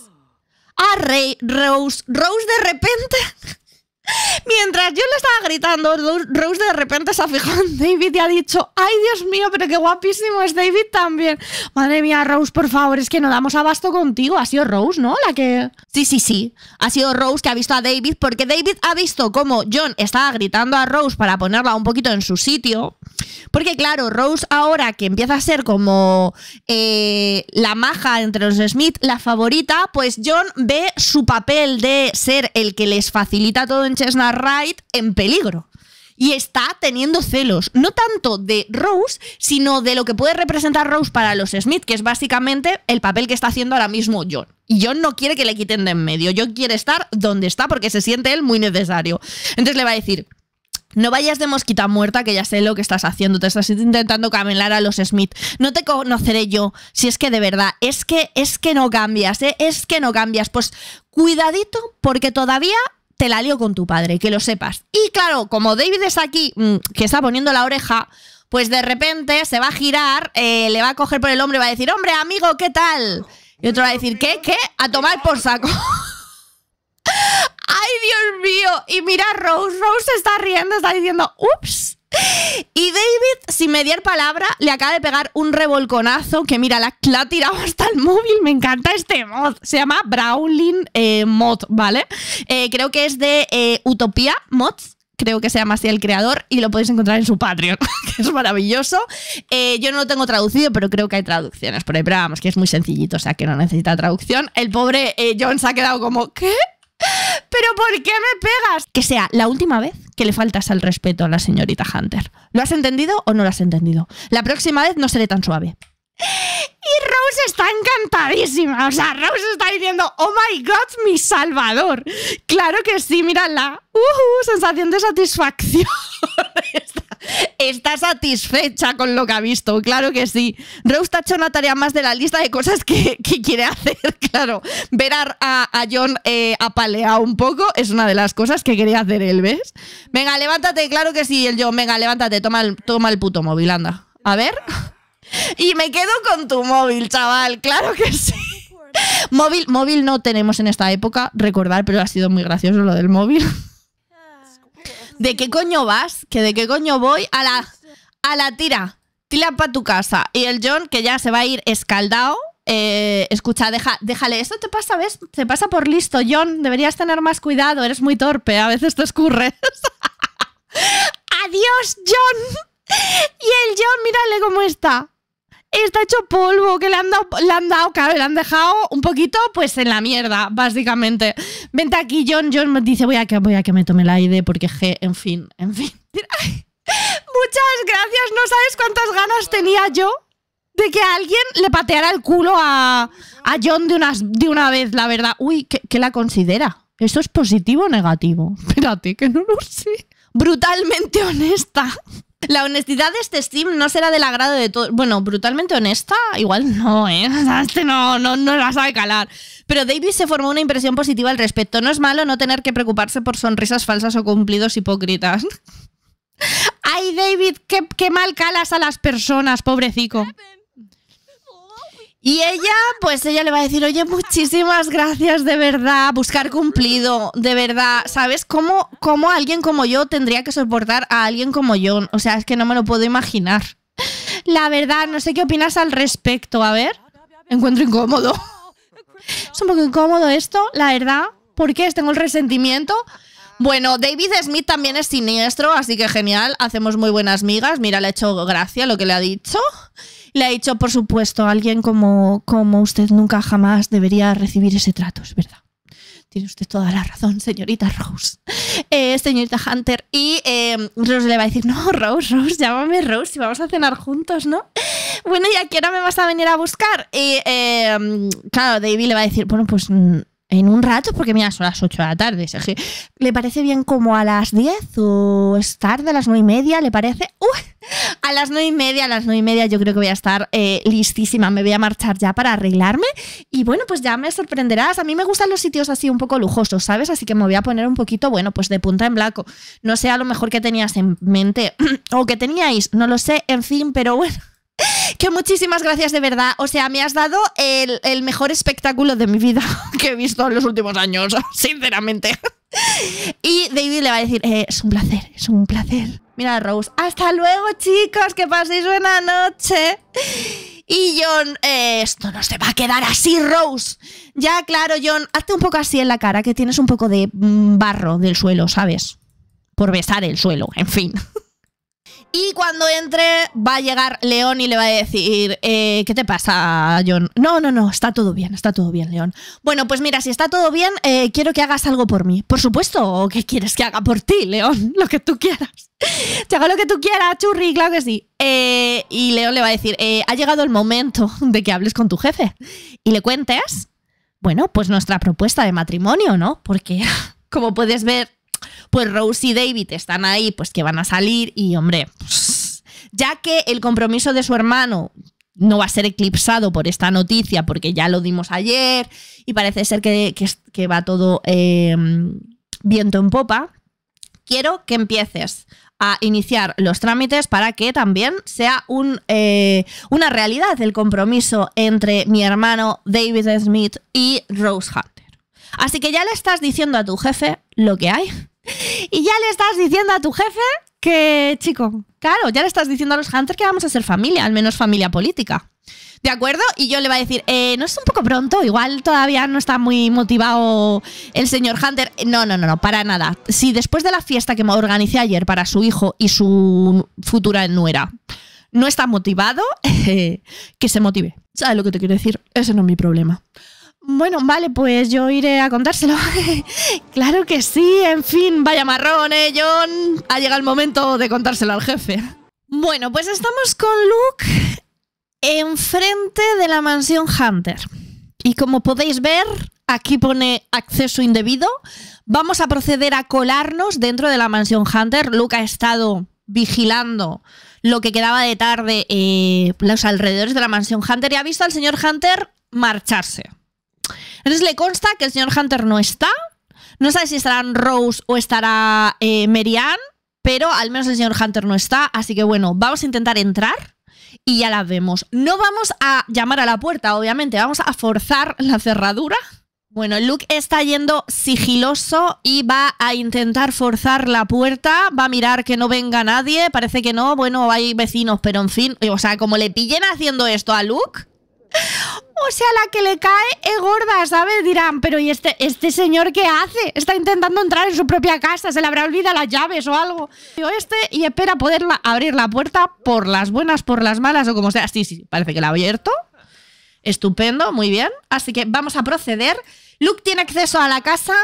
Ah, Rey, Rose. Rose de repente. Mientras yo le estaba gritando, Rose de repente se ha fijado en David y ha dicho, ay Dios mío, pero qué guapísimo es David también. Madre mía, Rose, por favor, es que no damos abasto contigo. Ha sido Rose, ¿no? La que... Sí, sí, sí. Ha sido Rose que ha visto a David porque David ha visto cómo John estaba gritando a Rose para ponerla un poquito en su sitio. Porque claro, Rose ahora que empieza a ser como eh, la maja entre los Smith, la favorita, pues John ve su papel de ser el que les facilita todo en Chesna Wright en peligro y está teniendo celos, no tanto de Rose, sino de lo que puede representar Rose para los Smith, que es básicamente el papel que está haciendo ahora mismo John. Y John no quiere que le quiten de en medio, John quiere estar donde está porque se siente él muy necesario. Entonces le va a decir, no vayas de mosquita muerta, que ya sé lo que estás haciendo. Te estás intentando camelar a los Smith. No te conoceré yo. Si es que de verdad, es que, es que no cambias, ¿eh? es que no cambias. Pues cuidadito, porque todavía te la lío con tu padre, que lo sepas. Y claro, como David es aquí, mm, que está poniendo la oreja, pues de repente se va a girar, eh, le va a coger por el hombre, y va a decir, hombre, amigo, ¿qué tal? Y otro va a decir, ¿qué? ¿Qué? A tomar por saco. ¡Ay, Dios mío! Y mira, Rose, Rose está riendo, está diciendo, ¡ups! Y David, sin mediar palabra, le acaba de pegar un revolconazo que, mira, la, la ha tirado hasta el móvil. Me encanta este mod. Se llama Brawling eh, Mod, ¿vale? Eh, creo que es de eh, Utopía Mods. Creo que se llama así el creador y lo podéis encontrar en su Patreon, que es maravilloso. yo no lo tengo traducido, pero creo que hay traducciones por ahí. Pero vamos, que es muy sencillito, o sea que no necesita traducción. El pobre John se ha quedado como, ¿qué? ¿Pero por qué me pegas? Que sea la última vez que le faltas al respeto a la señorita Hunter. ¿Lo has entendido o no lo has entendido? La próxima vez no seré tan suave. Y Rose está encantadísima. O sea, Rose está diciendo, oh my god, mi salvador. Claro que sí, mírala. Uh, sensación de satisfacción está satisfecha con lo que ha visto, claro que sí. Rose está hecho una tarea más de la lista de cosas que, quiere hacer, claro. Ver a, John eh, apaleado un poco es una de las cosas que quería hacer él, ¿ves? Venga, levántate, claro que sí, el John, venga, levántate, toma el, toma el puto móvil, anda. A ver. Y me quedo con tu móvil, chaval, claro que sí. Móvil, móvil no tenemos en esta época, recordar, pero ha sido muy gracioso lo del móvil. ¿de qué coño vas? ¿Que de qué coño voy? A la, a la tira. Tira para tu casa. Y el John, que ya se va a ir escaldado. Eh, escucha, deja, déjale. Esto te pasa, ¿ves? Te pasa por listo, John. Deberías tener más cuidado. Eres muy torpe. A veces te escurres. Adiós, John. Y el John, mírale cómo está está hecho polvo, que le han dado, le han dado, claro, le han dejado un poquito pues en la mierda, básicamente. Vente aquí, John, John me dice, voy a que, voy a que me tome el aire porque, G, en fin, en fin. Muchas gracias, no sabes cuántas ganas tenía yo de que alguien le pateara el culo a, John de una, de una vez, la verdad. Uy, ¿qué, qué la considera? ¿Eso es positivo o negativo? Espérate, que no lo sé. Brutalmente honesta. La honestidad de este Steam no será del agrado de todos. Bueno, brutalmente honesta, igual no, ¿eh? este no, no, no la sabe calar. Pero David se formó una impresión positiva al respecto. No es malo no tener que preocuparse por sonrisas falsas o cumplidos hipócritas. Ay, David, qué, qué mal calas a las personas, pobrecico. Y ella, pues ella le va a decir, oye, muchísimas gracias, de verdad, buscar cumplido, de verdad. ¿Sabes cómo, cómo alguien como yo tendría que soportar a alguien como yo? O sea, es que no me lo puedo imaginar. La verdad, no sé qué opinas al respecto. A ver, encuentro incómodo. Es un poco incómodo esto, la verdad. ¿Por qué? Tengo el resentimiento. Bueno, David Smith también es siniestro, así que genial. Hacemos muy buenas migas. Mira, le ha hecho gracia lo que le ha dicho. Le ha dicho, por supuesto, alguien como, como usted nunca jamás debería recibir ese trato, es verdad. Tiene usted toda la razón, señorita Rose. Eh, señorita Hunter. Y eh, Rose le va a decir, no, Rose, Rose, llámame Rose y vamos a cenar juntos, ¿no? Bueno, ¿y a qué hora me vas a venir a buscar? Y eh, claro, David le va a decir, bueno, pues mm, en un rato, porque mira, son las 8 de la tarde, que ¿Le parece bien como a las 10 o es tarde, a las 9 y media? ¿Le parece? A las 9 y media, a las 9 y media yo creo que voy a estar eh, listísima. Me voy a marchar ya para arreglarme. Y bueno, pues ya me sorprenderás. A mí me gustan los sitios así un poco lujosos, ¿sabes? Así que me voy a poner un poquito, bueno, pues de punta en blanco. No sé a lo mejor que tenías en mente o que teníais, no lo sé, en fin, pero bueno. Que muchísimas gracias de verdad. O sea, me has dado el, mejor espectáculo de mi vida que he visto en los últimos años, sinceramente. Y David le va a decir, eh, es un placer, es un placer. Mira, Rose, hasta luego chicos, que paséis buena noche. Y John, eh, esto no se va a quedar así, Rose. Ya, claro, John, hazte un poco así en la cara, que tienes un poco de mm, barro del suelo, ¿sabes? Por besar el suelo, en fin. Y cuando entre, va a llegar León y le va a decir, eh, ¿qué te pasa, John? No, no, no, está todo bien, está todo bien, León. Bueno, pues mira, si está todo bien, eh, quiero que hagas algo por mí. Por supuesto, ¿o ¿qué quieres que haga por ti, León? Lo que tú quieras. Te haga lo que tú quieras, churri, claro que sí. Eh, y León le va a decir, ha llegado el momento de que hables con tu jefe y le cuentes, bueno, pues nuestra propuesta de matrimonio, ¿no? Porque, como puedes ver, pues Rose y David están ahí, pues que van a salir y hombre, pues, ya que el compromiso de su hermano no va a ser eclipsado por esta noticia porque ya lo dimos ayer y parece ser que, va todo em, viento en popa, quiero que empieces a iniciar los trámites para que también sea eh, una realidad el compromiso entre mi hermano David Smith y Rose Hunter. Así que ya le estás diciendo a tu jefe lo que hay. Y ya le estás diciendo a tu jefe que, chico, claro, ya le estás diciendo a los hunters que vamos a ser familia, al menos familia política. ¿De acuerdo? Y yo le voy a decir, eh, no es un poco pronto, igual todavía no está muy motivado el señor Hunter. No, no, no, no, para nada. Si después de la fiesta que me organicé ayer para su hijo y su futura nuera, no está motivado, eh, que se motive. ¿Sabes lo que te quiero decir? Ese no es mi problema. Bueno, vale, pues yo iré a contárselo. claro que sí, en fin, vaya marrón, eh, John. Ha llegado el momento de contárselo al jefe. Bueno, pues estamos con Luke enfrente de la mansión Hunter. Y como podéis ver, aquí pone acceso indebido. Vamos a proceder a colarnos dentro de la mansión Hunter. Luke ha estado vigilando lo que quedaba de tarde eh, los alrededores de la mansión Hunter y ha visto al señor Hunter marcharse. Entonces le consta que el señor Hunter no está. No sabe si estarán Rose o estará eh, pero al menos el señor Hunter no está. Así que bueno, vamos a intentar entrar y ya la vemos. No vamos a llamar a la puerta, obviamente, vamos a forzar la cerradura. Bueno, Luke está yendo sigiloso y va a intentar forzar la puerta, va a mirar que no venga nadie, parece que no, bueno, hay vecinos, pero en fin, o sea, como le pillen haciendo esto a Luke, o sea, la que le cae es gorda, ¿sabes? Dirán, pero ¿y este, este señor qué hace? Está intentando entrar en su propia casa, se le habrá olvidado las llaves o algo. este y espera poder abrir la puerta por las buenas, por las malas o como sea. Sí, sí, parece que la ha abierto. Estupendo, muy bien. Así que vamos a proceder. Luke tiene acceso a la casa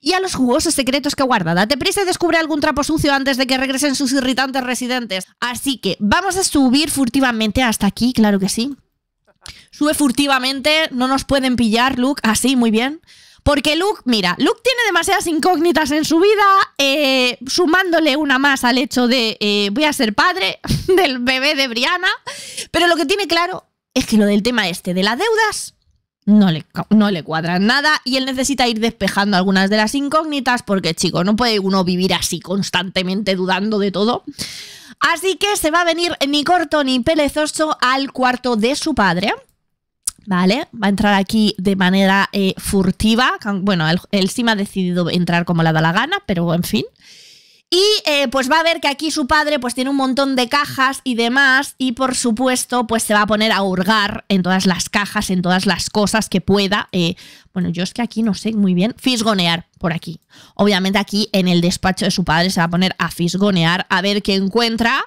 y a los jugosos secretos que guarda. Date prisa y descubre algún trapo sucio antes de que regresen sus irritantes residentes. Así que vamos a subir furtivamente hasta aquí, claro que sí. Sube furtivamente, no nos pueden pillar, Luke. Así, ah, muy bien. Porque Luke, mira, Luke tiene demasiadas incógnitas en su vida, eh, sumándole una más al hecho de eh, voy a ser padre del bebé de Brianna. Pero lo que tiene claro es que lo del tema este de las deudas no le, no le cuadran nada y él necesita ir despejando algunas de las incógnitas porque, chico, no puede uno vivir así constantemente dudando de todo. Así que se va a venir ni corto ni pelezoso al cuarto de su padre. ¿vale? Va a entrar aquí de manera eh, furtiva. Bueno, él, sí me ha decidido entrar como le da la gana, pero en fin. Y eh, pues va a ver que aquí su padre pues tiene un montón de cajas y demás y por supuesto pues se va a poner a hurgar en todas las cajas, en todas las cosas que pueda. Eh, bueno, yo es que aquí no sé muy bien, fisgonear por aquí. Obviamente aquí en el despacho de su padre se va a poner a fisgonear a ver qué encuentra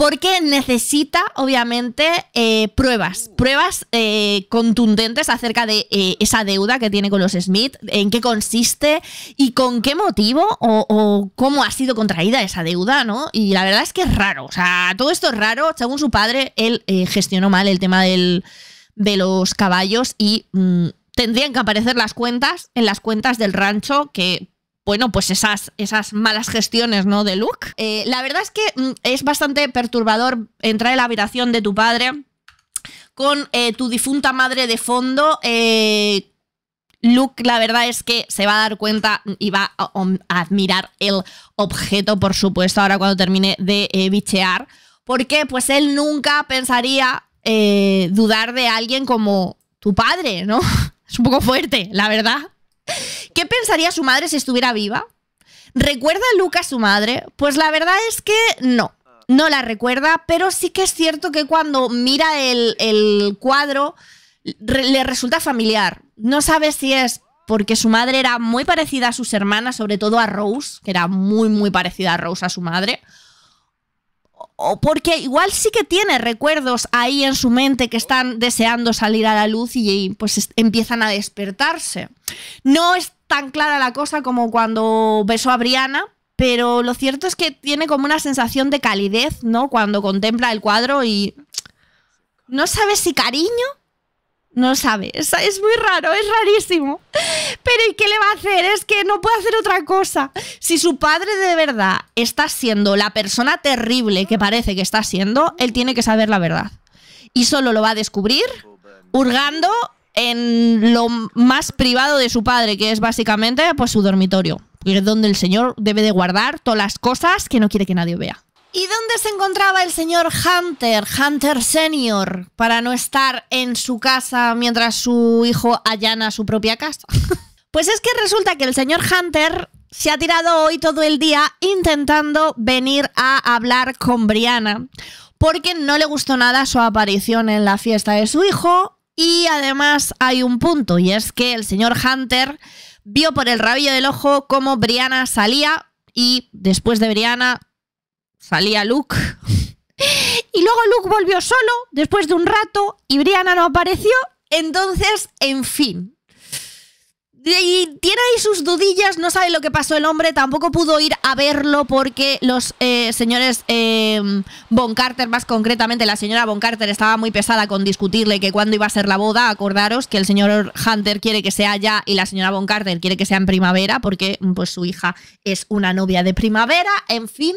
porque necesita, obviamente, eh, pruebas, pruebas eh, contundentes acerca de eh, esa deuda que tiene con los Smith, en qué consiste y con qué motivo o, cómo ha sido contraída esa deuda, ¿no? Y la verdad es que es raro, o sea, todo esto es raro. Según su padre, él gestionó mal el tema de los caballos y... Mm, tendrían que aparecer las cuentas en las cuentas del rancho que bueno, pues esas, esas malas gestiones, ¿no? De Luke. Eh, la verdad es que mm, es bastante perturbador entrar en la habitación de tu padre con eh, tu difunta madre de fondo. Eh, Luke, la verdad es que se va a dar cuenta y va a, admirar el objeto, por supuesto, ahora cuando termine de bichear. Porque pues él nunca pensaría dudar de alguien como tu padre, ¿no? Es un poco fuerte, la verdad. ¿Qué pensaría su madre si estuviera viva? ¿Recuerda a Luca su madre? Pues la verdad es que no. No la recuerda, pero sí que es cierto que cuando mira el, cuadro le resulta familiar. No sabe si es porque su madre era muy parecida a sus hermanas, sobre todo a Rose, que era muy, muy parecida a Rose, a su madre. O porque igual sí que tiene recuerdos ahí en su mente que están deseando salir a la luz y, y pues empiezan a despertarse. No es tan clara la cosa como cuando besó a Brianna, pero lo cierto es que tiene como una sensación de calidez, ¿no? Cuando contempla el cuadro y no sabe si cariño, no sabe. Es, es, muy raro, es rarísimo. Pero ¿y qué le va a hacer? Es que no puede hacer otra cosa. Si su padre de verdad está siendo la persona terrible que parece que está siendo, él tiene que saber la verdad. Y solo lo va a descubrir hurgando en lo más privado de su padre, que es básicamente pues, su dormitorio, que es donde el señor debe de guardar todas las cosas que no quiere que nadie vea. ¿Y dónde se encontraba el señor Hunter, Hunter Senior, para no estar en su casa mientras su hijo allana su propia casa? pues es que resulta que el señor Hunter se ha tirado hoy todo el día intentando venir a hablar con Brianna porque no le gustó nada su aparición en la fiesta de su hijo y además hay un punto, y es que el señor Hunter vio por el rabillo del ojo cómo Brianna salía y después de Brianna salía Luke. Y luego Luke volvió solo después de un rato y Brianna no apareció. Entonces, en fin, y tiene ahí sus dudillas, no sabe lo que pasó el hombre, tampoco pudo ir a verlo porque los eh, señores eh, Von Carter, más concretamente la señora Von Carter, estaba muy pesada con discutirle que cuándo iba a ser la boda, acordaros que el señor Hunter quiere que sea ya y la señora Von Carter quiere que sea en primavera porque pues su hija es una novia de primavera, en fin.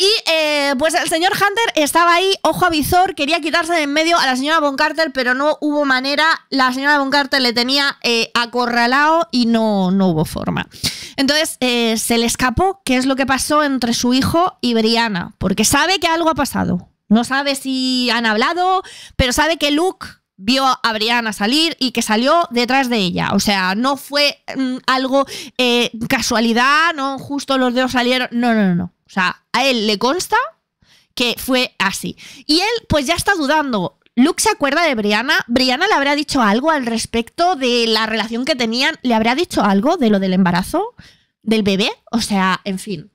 Y eh, pues el señor Hunter estaba ahí, ojo a visor, quería quitarse de en medio a la señora Von Carter, pero no hubo manera. La señora Von Carter le tenía eh, acorralado y no, no hubo forma. Entonces eh, se le escapó qué es lo que pasó entre su hijo y Brianna, porque sabe que algo ha pasado. No sabe si han hablado, pero sabe que Luke vio a Brianna salir y que salió detrás de ella. O sea, no fue mm, algo casualidad, no justo los dedos salieron. no, no, no. O sea, a él le consta que fue así. Y él pues ya está dudando. Luke se acuerda de Brianna. Brianna le habrá dicho algo al respecto de la relación que tenían. ¿Le habrá dicho algo de lo del embarazo? ¿Del bebé? O sea, en fin.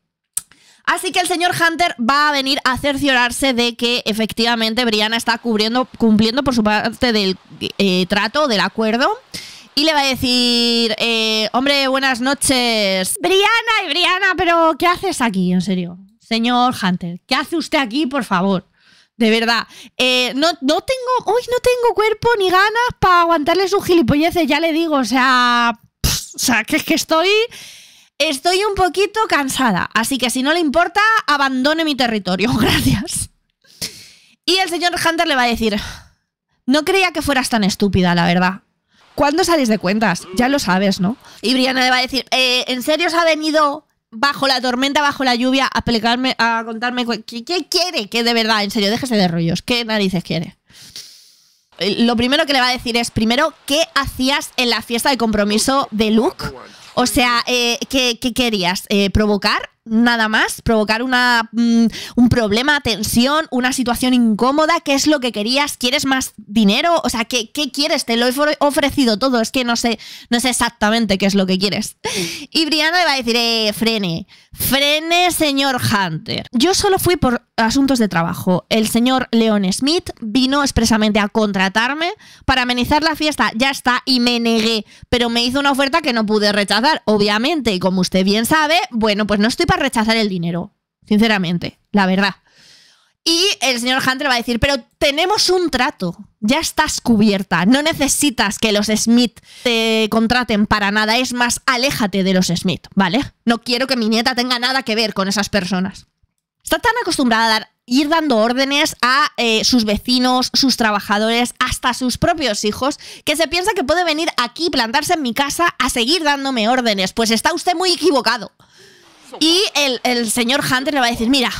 Así que el señor Hunter va a venir a cerciorarse de que efectivamente Brianna está cubriendo, cumpliendo por su parte del eh, trato, del acuerdo y le va a decir, eh, hombre, buenas noches. Briana y Briana, pero ¿qué haces aquí, en serio? Señor Hunter, ¿qué hace usted aquí, por favor? De verdad. Eh, no, no tengo. Hoy no tengo cuerpo ni ganas para aguantarle sus gilipolleces, ya le digo. O sea. o sea, que es que estoy. Estoy un poquito cansada. Así que si no le importa, abandone mi territorio. Gracias. Y el señor Hunter le va a decir. No creía que fueras tan estúpida, la verdad. ¿Cuándo salís de cuentas? Ya lo sabes, ¿no? Y Brianna le va a decir, eh, ¿en serio os ha venido bajo la tormenta, bajo la lluvia, a, a contarme qué, quiere? Que de verdad, en serio, déjese de rollos. ¿Qué narices quiere? Eh, lo primero que le va a decir es, primero, ¿qué hacías en la fiesta de compromiso de Luke? O sea, eh, ¿qué, querías? ¿Provocar? nada más, provocar una, mm, un problema, tensión, una situación incómoda, qué es lo que querías, quieres más dinero, o sea, ¿qué, quieres? Te lo he ofrecido todo, es que no sé, no sé exactamente qué es lo que quieres. Y Brianna le va a decir, eh, frene, frene, señor Hunter. Yo solo fui por asuntos de trabajo. El señor Leon Smith vino expresamente a contratarme para amenizar la fiesta, ya está, y me negué, pero me hizo una oferta que no pude rechazar, obviamente, y como usted bien sabe, bueno, pues no estoy rechazar el dinero, sinceramente, la verdad. Y el señor Hunter va a decir, pero tenemos un trato, ya estás cubierta, no necesitas que los Smith te contraten para nada, es más, aléjate de los Smith, ¿vale? No quiero que mi nieta tenga nada que ver con esas personas. Está tan acostumbrada a dar, ir dando órdenes a eh, sus vecinos, sus trabajadores, hasta sus propios hijos, que se piensa que puede venir aquí, plantarse en mi casa, a seguir dándome órdenes. Pues está usted muy equivocado. Y el, señor Hunter le va a decir, mira,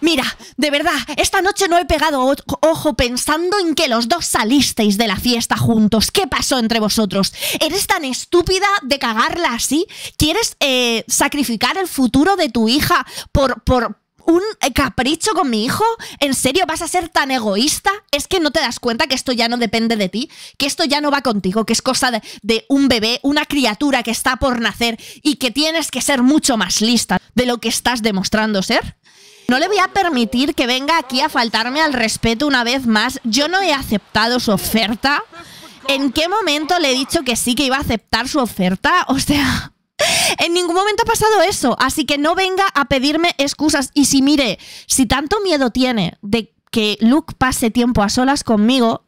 Mira, de verdad, esta noche no he pegado ojo pensando en que los dos salisteis de la fiesta juntos. ¿Qué pasó entre vosotros? ¿Eres tan estúpida de cagarla así? ¿Quieres eh, sacrificar el futuro de tu hija por, por, un capricho con mi hijo? ¿En serio vas a ser tan egoísta? ¿Es que no te das cuenta que esto ya no depende de ti? ¿Que esto ya no va contigo? ¿Que es cosa de, un bebé, una criatura que está por nacer y que tienes que ser mucho más lista de lo que estás demostrando ser? No le voy a permitir que venga aquí a faltarme al respeto una vez más. Yo no he aceptado su oferta. ¿En qué momento le he dicho que sí que iba a aceptar su oferta? O sea, en ningún momento ha pasado eso, así que no venga a pedirme excusas. Y si mire, si tanto miedo tiene de que Luke pase tiempo a solas conmigo,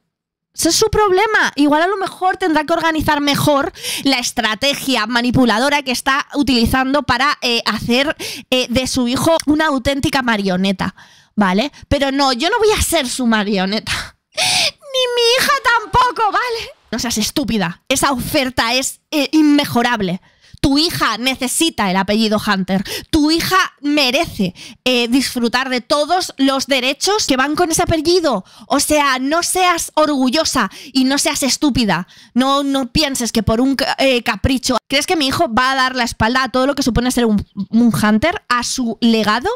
ese es su problema. Igual a lo mejor tendrá que organizar mejor la estrategia manipuladora que está utilizando para eh, hacer eh, de su hijo una auténtica marioneta, ¿vale? Pero no, yo no voy a ser su marioneta. Ni mi hija tampoco, ¿vale? No seas estúpida. Esa oferta es eh, inmejorable. Tu hija necesita el apellido Hunter. Tu hija merece eh, disfrutar de todos los derechos que van con ese apellido. O sea, no seas orgullosa y no seas estúpida. No, no pienses que por un eh, capricho. ¿Crees que mi hijo va a dar la espalda a todo lo que supone ser un, Hunter, a su legado?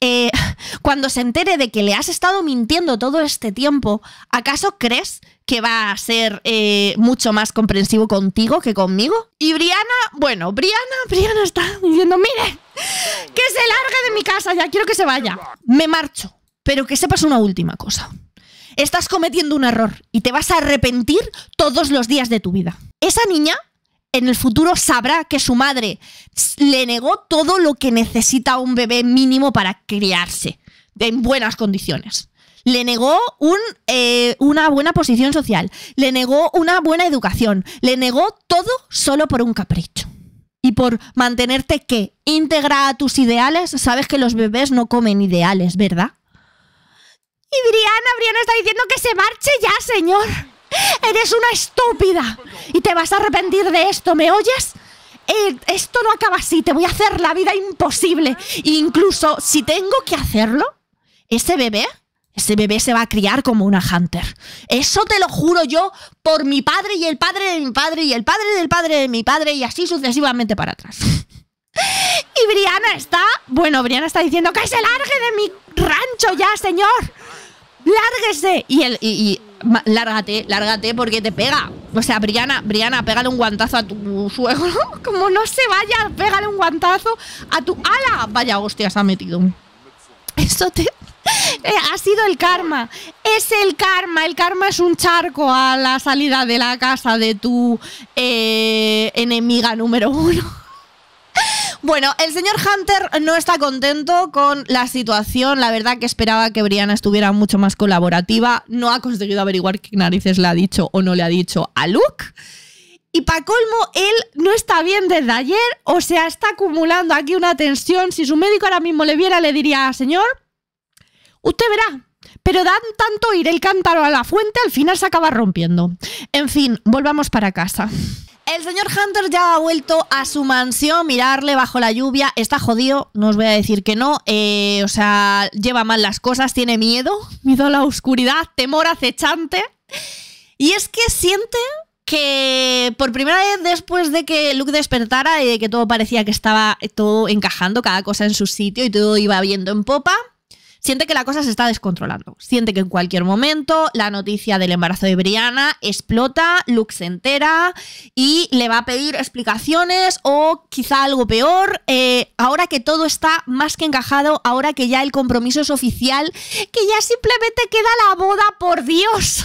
Eh, cuando se entere de que le has estado mintiendo todo este tiempo, ¿acaso crees que va a ser eh, mucho más comprensivo contigo que conmigo. Y Briana, bueno, Briana, Briana está diciendo, mire, que se largue de mi casa, ya quiero que se vaya. Me marcho, pero que sepas una última cosa. Estás cometiendo un error y te vas a arrepentir todos los días de tu vida. Esa niña en el futuro sabrá que su madre le negó todo lo que necesita un bebé mínimo para criarse en buenas condiciones le negó eh, una buena posición social, le negó una buena educación, le negó todo solo por un capricho. Y por mantenerte que íntegra a tus ideales, sabes que los bebés no comen ideales, ¿verdad? Y Briana, Briana está diciendo que se marche ya, señor. Eres una estúpida y te vas a arrepentir de esto, ¿me oyes? Eh, esto no acaba así, te voy a hacer la vida imposible. incluso si tengo que hacerlo, ese bebé ese bebé se va a criar como una Hunter. Eso te lo juro yo por mi padre y el padre de mi padre y el padre del padre de mi padre y así sucesivamente para atrás. Y Briana está, bueno, Briana está diciendo que se largue de mi rancho ya, señor. Lárguese. Y, el, y, lárgate, lárgate porque te pega. O sea, Briana, Briana, pégale un guantazo a tu suegro. Como no se vaya, pégale un guantazo a tu ala. Vaya hostia, se ha metido. Eso te... Eh, ha sido el karma. Es el karma. El karma es un charco a la salida de la casa de tu eh, enemiga número uno. Bueno, el señor Hunter no está contento con la situación. La verdad que esperaba que Brianna estuviera mucho más colaborativa. No ha conseguido averiguar qué narices le ha dicho o no le ha dicho a Luke. Y pa' colmo, él no está bien desde ayer, o sea, está acumulando aquí una tensión. Si su médico ahora mismo le viera, le diría, señor, usted verá, pero dan tanto ir el cántaro a la fuente, al final se acaba rompiendo. En fin, volvamos para casa. El señor Hunter ya ha vuelto a su mansión, mirarle bajo la lluvia, está jodido, no os voy a decir que no, eh, o sea, lleva mal las cosas, tiene miedo, miedo a la oscuridad, temor acechante. Y es que siente que por primera vez después de que Luke despertara y de que todo parecía que estaba todo encajando, cada cosa en su sitio y todo iba viendo en popa, siente que la cosa se está descontrolando. Siente que en cualquier momento la noticia del embarazo de Brianna explota, Luke se entera y le va a pedir explicaciones o quizá algo peor. Eh, ahora que todo está más que encajado, ahora que ya el compromiso es oficial, que ya simplemente queda la boda, por Dios.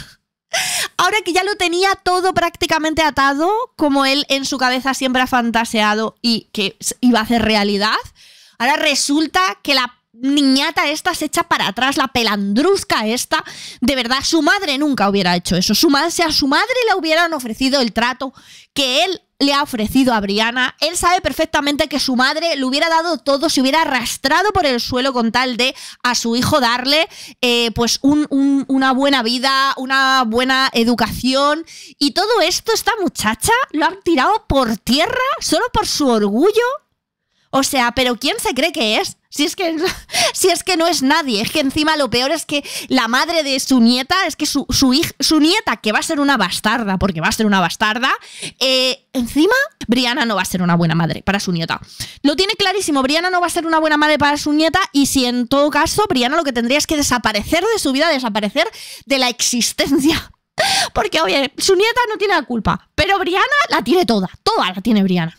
Ahora que ya lo tenía todo prácticamente atado, como él en su cabeza siempre ha fantaseado y que iba a hacer realidad, ahora resulta que la niñata esta se echa para atrás, la pelandrusca esta, de verdad, su madre nunca hubiera hecho eso. Su madre, si a su madre le hubieran ofrecido el trato que él le ha ofrecido a Brianna, él sabe perfectamente que su madre le hubiera dado todo, se hubiera arrastrado por el suelo con tal de a su hijo darle eh, pues una buena vida, una buena educación y todo esto esta muchacha lo han tirado por tierra solo por su orgullo. O sea, pero ¿quién se cree que es? Si es, que, si es que no es nadie, es que encima lo peor es que la madre de su nieta, es que su, nieta, que va a ser una bastarda, porque va a ser una bastarda, eh, encima Briana no va a ser una buena madre para su nieta. Lo tiene clarísimo, Briana no va a ser una buena madre para su nieta y si en todo caso, Briana lo que tendría es que desaparecer de su vida, desaparecer de la existencia. Porque, oye, su nieta no tiene la culpa, pero Briana la tiene toda, toda la tiene Briana.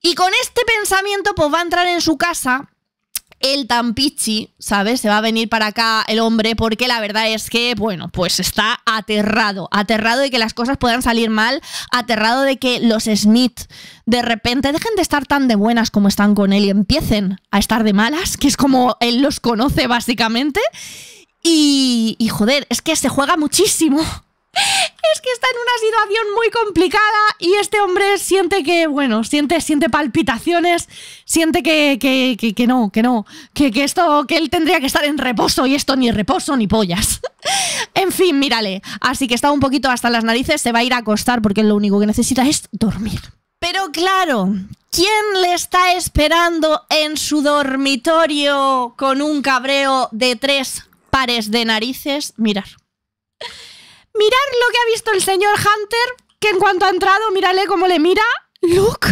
Y con este pensamiento, pues va a entrar en su casa el tan ¿sabes? Se va a venir para acá el hombre porque la verdad es que, bueno, pues está aterrado, aterrado de que las cosas puedan salir mal, aterrado de que los Smith de repente dejen de estar tan de buenas como están con él y empiecen a estar de malas, que es como él los conoce básicamente. Y, y joder, es que se juega muchísimo es que está en una situación muy complicada y este hombre siente que, bueno, siente, siente palpitaciones, siente que, que, no, que no, que, esto, que él tendría que estar en reposo y esto ni reposo ni pollas. en fin, mírale. Así que está un poquito hasta las narices, se va a ir a acostar porque lo único que necesita es dormir. Pero claro, ¿quién le está esperando en su dormitorio con un cabreo de tres pares de narices? Mirar. Mirar lo que ha visto el señor Hunter, que en cuanto ha entrado, mírale cómo le mira. Luke,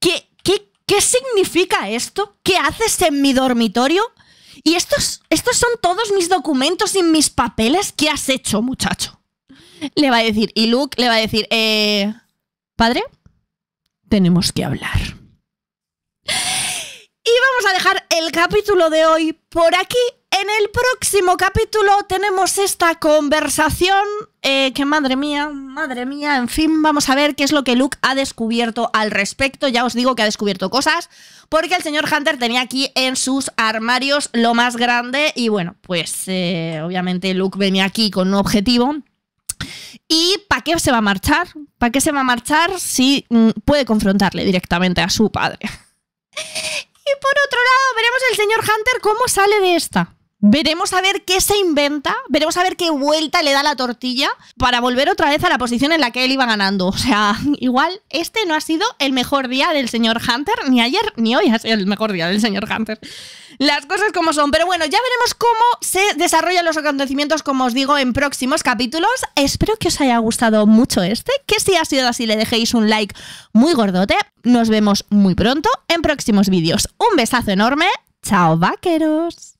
¿qué, qué, qué significa esto? ¿Qué haces en mi dormitorio? Y estos, estos son todos mis documentos y mis papeles. ¿Qué has hecho, muchacho? Le va a decir, y Luke le va a decir, eh, padre, tenemos que hablar. Y vamos a dejar el capítulo de hoy por aquí. En el próximo capítulo tenemos esta conversación eh, que madre mía, madre mía, en fin, vamos a ver qué es lo que Luke ha descubierto al respecto. Ya os digo que ha descubierto cosas, porque el señor Hunter tenía aquí en sus armarios lo más grande y bueno, pues eh, obviamente Luke venía aquí con un objetivo. ¿Y para qué se va a marchar? ¿Para qué se va a marchar si mm, puede confrontarle directamente a su padre? y por otro lado, veremos el señor Hunter cómo sale de esta. Veremos a ver qué se inventa, veremos a ver qué vuelta le da la tortilla para volver otra vez a la posición en la que él iba ganando. O sea, igual este no ha sido el mejor día del señor Hunter, ni ayer ni hoy ha sido el mejor día del señor Hunter. Las cosas como son, pero bueno, ya veremos cómo se desarrollan los acontecimientos, como os digo, en próximos capítulos. Espero que os haya gustado mucho este, que si ha sido así le dejéis un like muy gordote. Nos vemos muy pronto en próximos vídeos. Un besazo enorme. Chao, vaqueros.